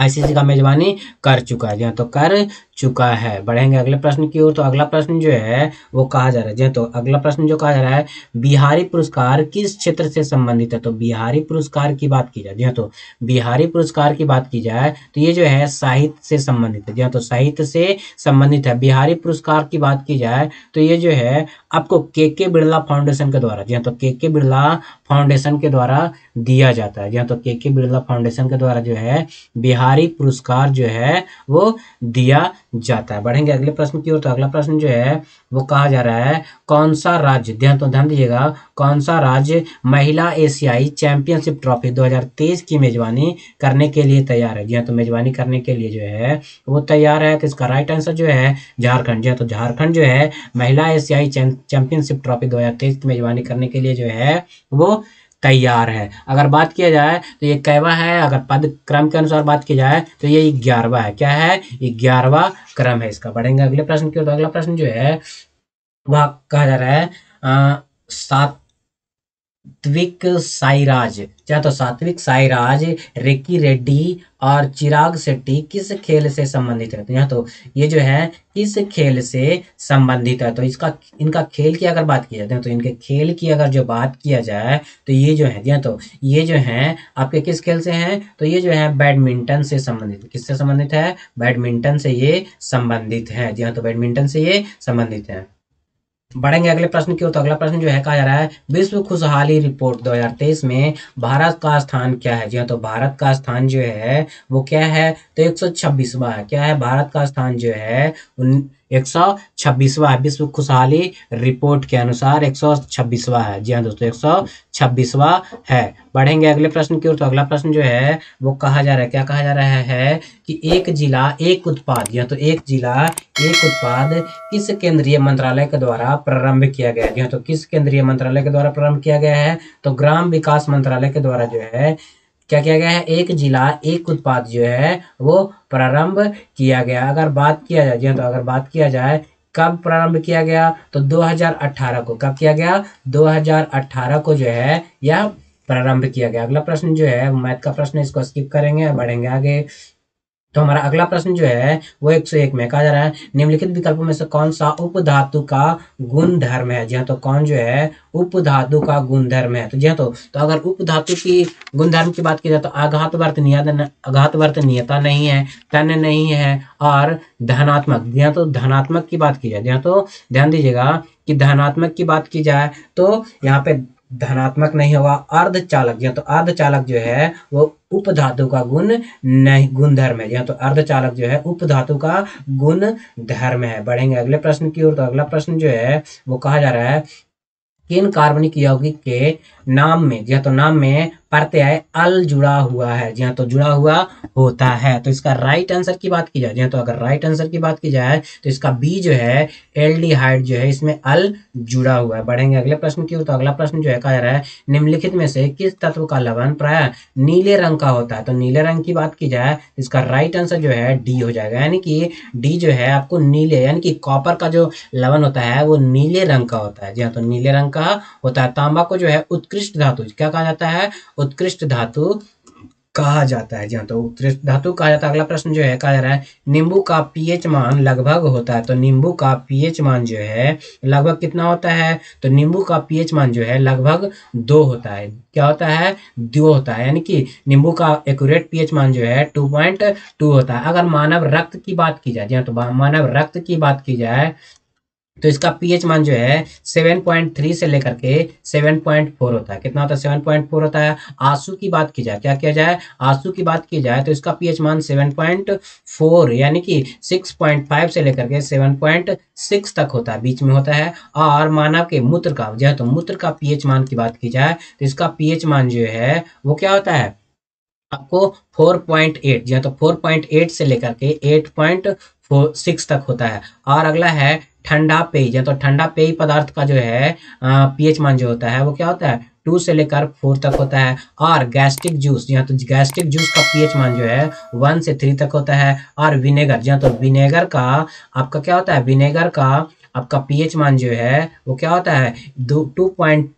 आईसीसी का मेजबानी कर चुका है जी हाँ तो कर चुका है बढ़ेंगे अगले प्रश्न की ओर तो अगला प्रश्न जो है वो कहा जा रहा है जी हाँ, तो अगला प्रश्न जो कहा जा रहा है बिहारी पुरस्कार किस क्षेत्र से संबंधित है तो बिहारी पुरस्कार की बात की जाए जी हाँ, तो बिहारी पुरस्कार की बात की जाए तो ये जो है साहित्य से संबंधित है जी हाँ, तो साहित्य से संबंधित है बिहारी पुरस्कार की बात की जाए तो ये जो है आपको के के बिरला फाउंडेशन के द्वारा जी तो के के बिरला फाउंडेशन के द्वारा दिया जाता है जी तो के के बिरला फाउंडेशन के द्वारा जो है बिहारी पुरस्कार जो है वो दिया जाता है बढ़ेंगे अगले प्रश्न की ओर तो अगला प्रश्न जो है वो कहा जा रहा है कौन सा राज्य ध्यान तो ध्यान दीजिएगा कौन सा राज्य महिला एशियाई चैंपियनशिप ट्रॉफी 2023 की मेजबानी करने के लिए तैयार है जी हाँ, तो मेजबानी करने के लिए जो है वो तैयार है तो इसका राइट आंसर जो है झारखंड जहाँ तो झारखंड जो है महिला एशियाई चैंपियनशिप ट्रॉफी दो की मेजबानी करने के लिए जो है वो तैयार है अगर बात किया जाए तो ये कैवा है अगर पद क्रम के अनुसार बात किया जाए तो ये ग्यारहवा है क्या है ग्यारहवा क्रम है इसका बढ़ेंगे अगले प्रश्न की तो अगला प्रश्न जो है वह कहा जा रहा है सात सात्विक साईराज या तो सात्विक साईराज रिकी रेड्डी और चिराग शेट्टी किस खेल से संबंधित रहते हैं तो, तो ये जो है किस खेल से संबंधित है तो इसका इनका खेल की अगर बात की जाती है तो इनके खेल की अगर जो बात किया जाए तो ये जो है या तो ये जो है आपके किस खेल से हैं तो ये जो है बैडमिंटन से संबंधित किससे संबंधित है बैडमिंटन से ये संबंधित है जी हाँ तो बैडमिंटन से ये संबंधित है बढ़ेंगे अगले प्रश्न की ओर तो अगला प्रश्न जो है कहा जा रहा है विश्व खुशहाली रिपोर्ट 2023 में भारत का स्थान क्या है जी हाँ तो भारत का स्थान जो है वो क्या है तो एक सौ है क्या है भारत का स्थान जो है उन... एक सौ छब्बीसवा है विश्व खुशहाली रिपोर्ट के अनुसार एक सौ छब्बीसवा है जी हाँ दोस्तों एक सौ छब्बीसवा है बढ़ेंगे अगले प्रश्न की ओर तो अगला प्रश्न जो है वो कहा जा रहा है क्या कहा जा रहा है कि एक जिला एक उत्पाद या तो एक जिला एक उत्पाद किस केंद्रीय मंत्रालय के द्वारा प्रारंभ किया गया है हाँ, तो किस केंद्रीय मंत्रालय के द्वारा प्रारंभ किया गया है तो ग्राम विकास मंत्रालय के द्वारा जो है क्या किया गया है एक जिला एक उत्पाद जो है वो प्रारंभ किया गया अगर बात किया जाए तो अगर बात किया जाए कब प्रारंभ किया गया तो 2018 को कब किया गया 2018 को जो है यह प्रारंभ किया गया अगला प्रश्न जो है मैथ का प्रश्न इसको स्किप करेंगे बढ़ेंगे आगे तो हमारा अगला प्रश्न जो है वो एक सौ एक में कहा जा रहा है निम्नलिखित विकल्पों में से कौन सा उपधातु का गुणधर्म है जी हाँ तो कौन जो है उपधातु का गुणधर्म है तो जी हाँ तो, तो अगर उपधातु की गुणधर्म की बात की जाए तो आघात नियत आघात वर्त नियता नहीं है तन नहीं है और धनात्मक जी हाँ तो धनात्मक की बात की जाए जी हाँ तो ध्यान दीजिएगा कि धनात्मक की बात की जाए तो यहाँ पे धनात्मक नहीं होगा अर्ध चालक या तो अर्ध चालक जो है वो उप धातु का गुण नहीं गुण धर्म है या तो अर्ध चालक जो है उप धातु का गुण धर्म है बढ़ेंगे अगले प्रश्न की ओर तो अगला प्रश्न जो है वो कहा जा रहा है किन कार्बनिक यौगिक के नाम में या तो नाम में प्रत्यय अल जुड़ा हुआ है जी हाँ तो जुड़ा हुआ होता है तो इसका राइट आंसर की बात की जाए जी हाँ, तो अगर राइट आंसर की बात की जाए तो इसका बी जो है एल्डिहाइड जो है इसमें अल जुड़ा हुआ है बढ़ेंगे अगले प्रश्न की ओर तो अगला प्रश्न जो है कह रहा है निम्नलिखित में से किस तत्व का लवन प्राय नीले रंग का होता है तो नीले रंग की बात की जाए तो इसका राइट आंसर जो है डी हो जाएगा यानी कि डी जो है आपको नीले यानी कि कॉपर का जो लवन होता है वो नीले रंग का होता है जी हाँ, तो नीले रंग का होता है तांबा को जो है उत्कृष्ट धातु क्या कहा जाता है उत्कृष्ट धातु कहा जाता है जी हाँ तो उत्कृष्ट धातु कहा जाता है अगला प्रश्न जो है कहा जा रहा है नींबू का पीएच मान लगभग होता है तो नींबू का पीएच मान जो है लगभग कितना होता है तो नींबू का पीएच मान जो है लगभग दो होता है क्या होता है दो होता है यानी कि नींबू का एक्यूरेट पीएच मान जो है टू पॉइंट टू होता है अगर मानव रक्त की बात की जाए जी हाँ तो मानव रक्त की बात की जाए तो इसका पीएच मान जो है 7.3 से लेकर के 7.4 होता है कितना होता है 7.4 होता है आंसू की बात की जाए क्या किया जाए आंसू की बात की जाए तो इसका पीएच मान 7.4 यानी कि 6.5 से लेकर के 7.6 तक होता है बीच में होता है और मानव के मूत्र का जो है तो मूत्र का पीएच मान की बात की जाए तो इसका पीएच मान जो है वो क्या होता है आपको 4.8 या तो 4.8 से लेकर के 8.6 तक होता है और अगला है ठंडा पेय या तो ठंडा पेय पदार्थ का जो है पीएच मान जो होता है वो क्या होता है टू से लेकर फोर तक होता है और गैस्ट्रिक जूस या तो गैस्ट्रिक जूस का पीएच मान जो है वन से थ्री तक होता है और विनेगर जहाँ तो विनेगर का आपका क्या होता है विनेगर का आपका पीएच मान जो है वो क्या होता है दो टू पॉइंट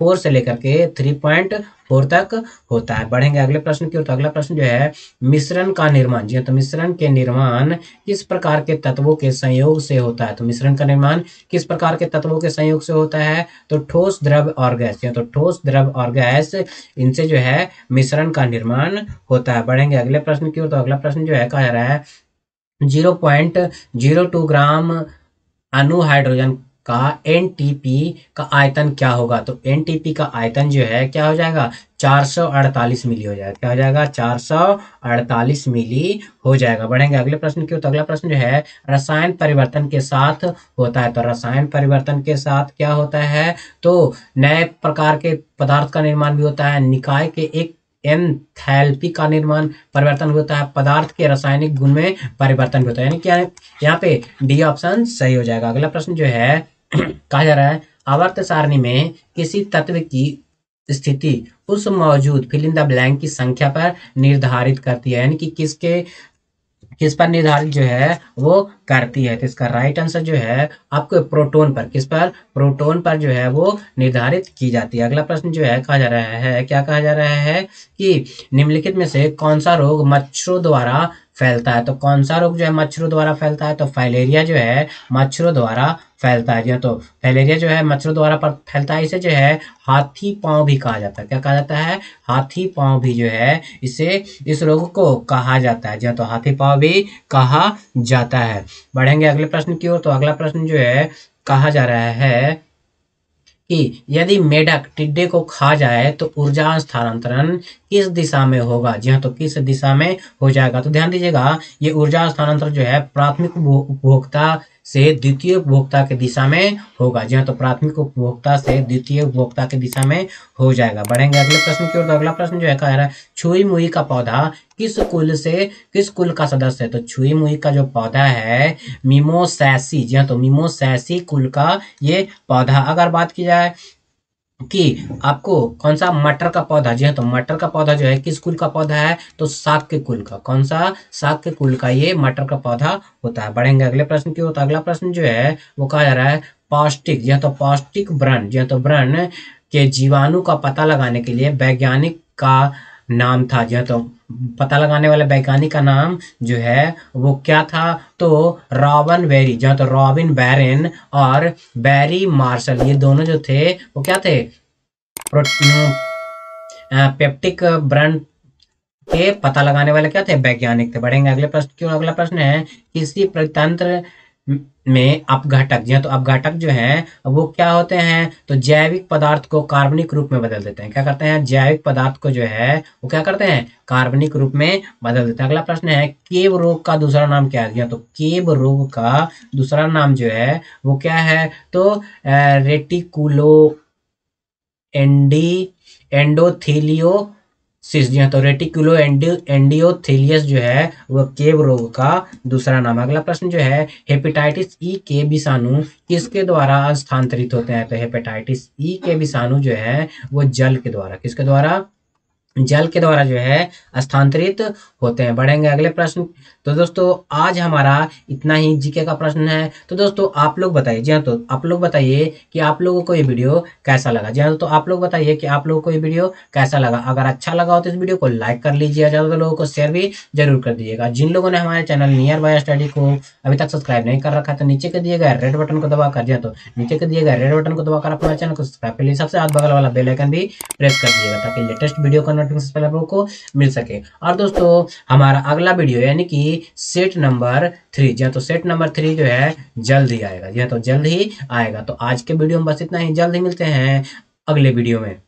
फोर से लेकर के थ्री पॉइंट फोर तक होता है बढ़ेंगे अगले प्रश्न की ओर तो अगला प्रश्न जो है मिश्रण का निर्माण जी हाँ, तो मिश्रण के निर्माण किस प्रकार के तत्वों के संयोग से होता है तो मिश्रण का निर्माण किस प्रकार के तत्वों के संयोग से होता है तो ठोस द्रव और गैस हाँ, तो ठोस द्रव और गैस इनसे जो है मिश्रण का निर्माण होता है बढ़ेंगे अगले प्रश्न की ओर तो अगला प्रश्न जो है कहा जा रहा है जीरो ग्राम अनु हाइड्रोजन का एन का आयतन क्या होगा तो एन का आयतन जो है क्या हो जाएगा 448 मिली हो जाएगा क्या हो जाएगा 448 मिली हो जाएगा बढ़ेंगे अगले प्रश्न की तो अगला प्रश्न जो है रसायन परिवर्तन के साथ होता है तो रसायन परिवर्तन के साथ क्या होता है तो नए प्रकार के पदार्थ का निर्माण भी होता है निकाय के एक एनथैल्पी का निर्माण परिवर्तन होता है पदार्थ के रासायनिक गुण में परिवर्तन होता है यानी क्या यहाँ पे डी ऑप्शन सही हो जाएगा अगला प्रश्न जो है कहा जा रहा है आवर्त सारणी में किसी तत्व की स्थिति उस मौजूद फिलिंदा ब्लैंक की संख्या पर निर्धारित करती है यानी कि किसके किस पर निर्धारित जो है वो करती है तो इसका राइट आंसर जो है आपको प्रोटोन पर किस पर प्रोटोन पर जो है वो निर्धारित की जाती है अगला प्रश्न जो है कहा जा रहा है क्या कहा जा रहा है कि निम्नलिखित में से कौन सा रोग मच्छरों द्वारा फैलता है तो कौन सा रोग जो है मच्छरों द्वारा फैलता है तो फाइलेरिया जो है मच्छरों द्वारा फैलता है या तो फाइलेरिया जो है मच्छरों द्वारा फैलता है इसे जो है हाथी पाँव भी कहा जाता है क्या कहा जाता है हाथी पाँव भी जो है इसे इस रोग को कहा जाता है या तो हाथी पाँव भी कहा जाता है बढ़ेंगे अगले प्रश्न की ओर तो अगला प्रश्न जो है कहा जा रहा है कि यदि मेढक टिड्डे को खा जाए तो ऊर्जा स्थानांतरण किस दिशा में होगा जी हाँ तो किस दिशा में हो जाएगा तो ध्यान दीजिएगा ये ऊर्जा स्थानांतरण जो है प्राथमिक उपभोक्ता से द्वितीय उपभोक्ता के दिशा में होगा जी हाँ तो प्राथमिक उपभोक्ता से द्वितीय उपभोक्ता के दिशा में हो जाएगा बढ़ेंगे अगले प्रश्न की ओर तो अगला प्रश्न जो है कह रहा है छुई मुई का पौधा किस कुल से किस कुल का सदस्य है तो छुई मुई का जो पौधा है मिमोसैसी जी हाँ, तो मिमोसैसी कुल का ये पौधा अगर बात की जाए कि आपको कौन सा मटर का पौधा जी हाँ तो मटर का पौधा जो है किस कुल का पौधा है तो साग के कुल का कौन सा साग के कुल का ये मटर का पौधा होता है बढ़ेंगे अगले प्रश्न की ओर तो अगला प्रश्न जो है वो कहा जा रहा है पौष्टिक जी तो पौष्टिक व्रण जी तो व्रण के जीवाणु का पता लगाने के लिए वैज्ञानिक का नाम था जी तो पता लगाने वाले वैज्ञानिक का नाम जो है वो क्या था तो रॉबन वेरी जहाँ तो रॉबिन बैरन और बैरी मार्शल ये दोनों जो थे वो क्या थे पेप्टिक ब्रांड के पता लगाने वाले क्या थे वैज्ञानिक थे बढ़ेंगे अगले प्रश्न क्यों अगला प्रश्न है किसी प्रतंत्र में अपघटक या तो अपघटक जो है वो क्या होते हैं तो जैविक पदार्थ को कार्बनिक रूप में बदल देते हैं क्या करते हैं जैविक पदार्थ को जो है वो क्या करते हैं कार्बनिक रूप में बदल देते हैं अगला प्रश्न है केव रोग का दूसरा नाम क्या है तो केव रोग का दूसरा नाम जो है वो क्या है तो रेटिकुलो एंडी एंडोथीलियो शीर्ष दिया तो रेटिकुलो एंडियोथेलियस जो है वह केव रोग का दूसरा नाम अगला प्रश्न जो है हेपेटाइटिस ई e के विषाणु किसके द्वारा स्थानांतरित होते हैं तो हेपेटाइटिस ई e के विषाणु जो है वो जल के द्वारा किसके द्वारा जल के द्वारा जो है स्थानांतरित होते हैं बढ़ेंगे अगले प्रश्न तो दोस्तों आज हमारा इतना ही जीके का प्रश्न है तो दोस्तों आप लोग बताइए जी हाँ तो आप लोग बताइए कि आप लोगों को ये वीडियो कैसा लगा जी हाँ तो आप लोग बताइए कि आप लोगों को ये वीडियो कैसा लगा अगर अच्छा लगा हो तो इस वीडियो को लाइक कर लीजिए ज़्यादा लोगों को शेयर भी जरूर कर दीजिएगा जिन लोगों ने हमारे चैनल नियर बाय स्टडी को अभी तक सब्सक्राइब नहीं कर रखा तो नीचे के दिए गए रेड बटन को दबाकर दिया हाँ, तो नीचे के दिए गए रेड बटन को दबाकर अपना चैनल को सब्सक्राइब कर लीजिए सबसे हाथ बगल वाला बेलाइकन भी प्रेस कर दीजिएगा ताकि लेटेस्ट वीडियो का नोटिफिकेशन आप लोगों को मिल सके और दोस्तों हमारा अगला वीडियो यानी कि सेट नंबर थ्री जी तो सेट नंबर थ्री जो है जल्द ही आएगा जी तो जल्द ही आएगा तो आज के वीडियो में बस इतना ही जल्द ही मिलते हैं अगले वीडियो में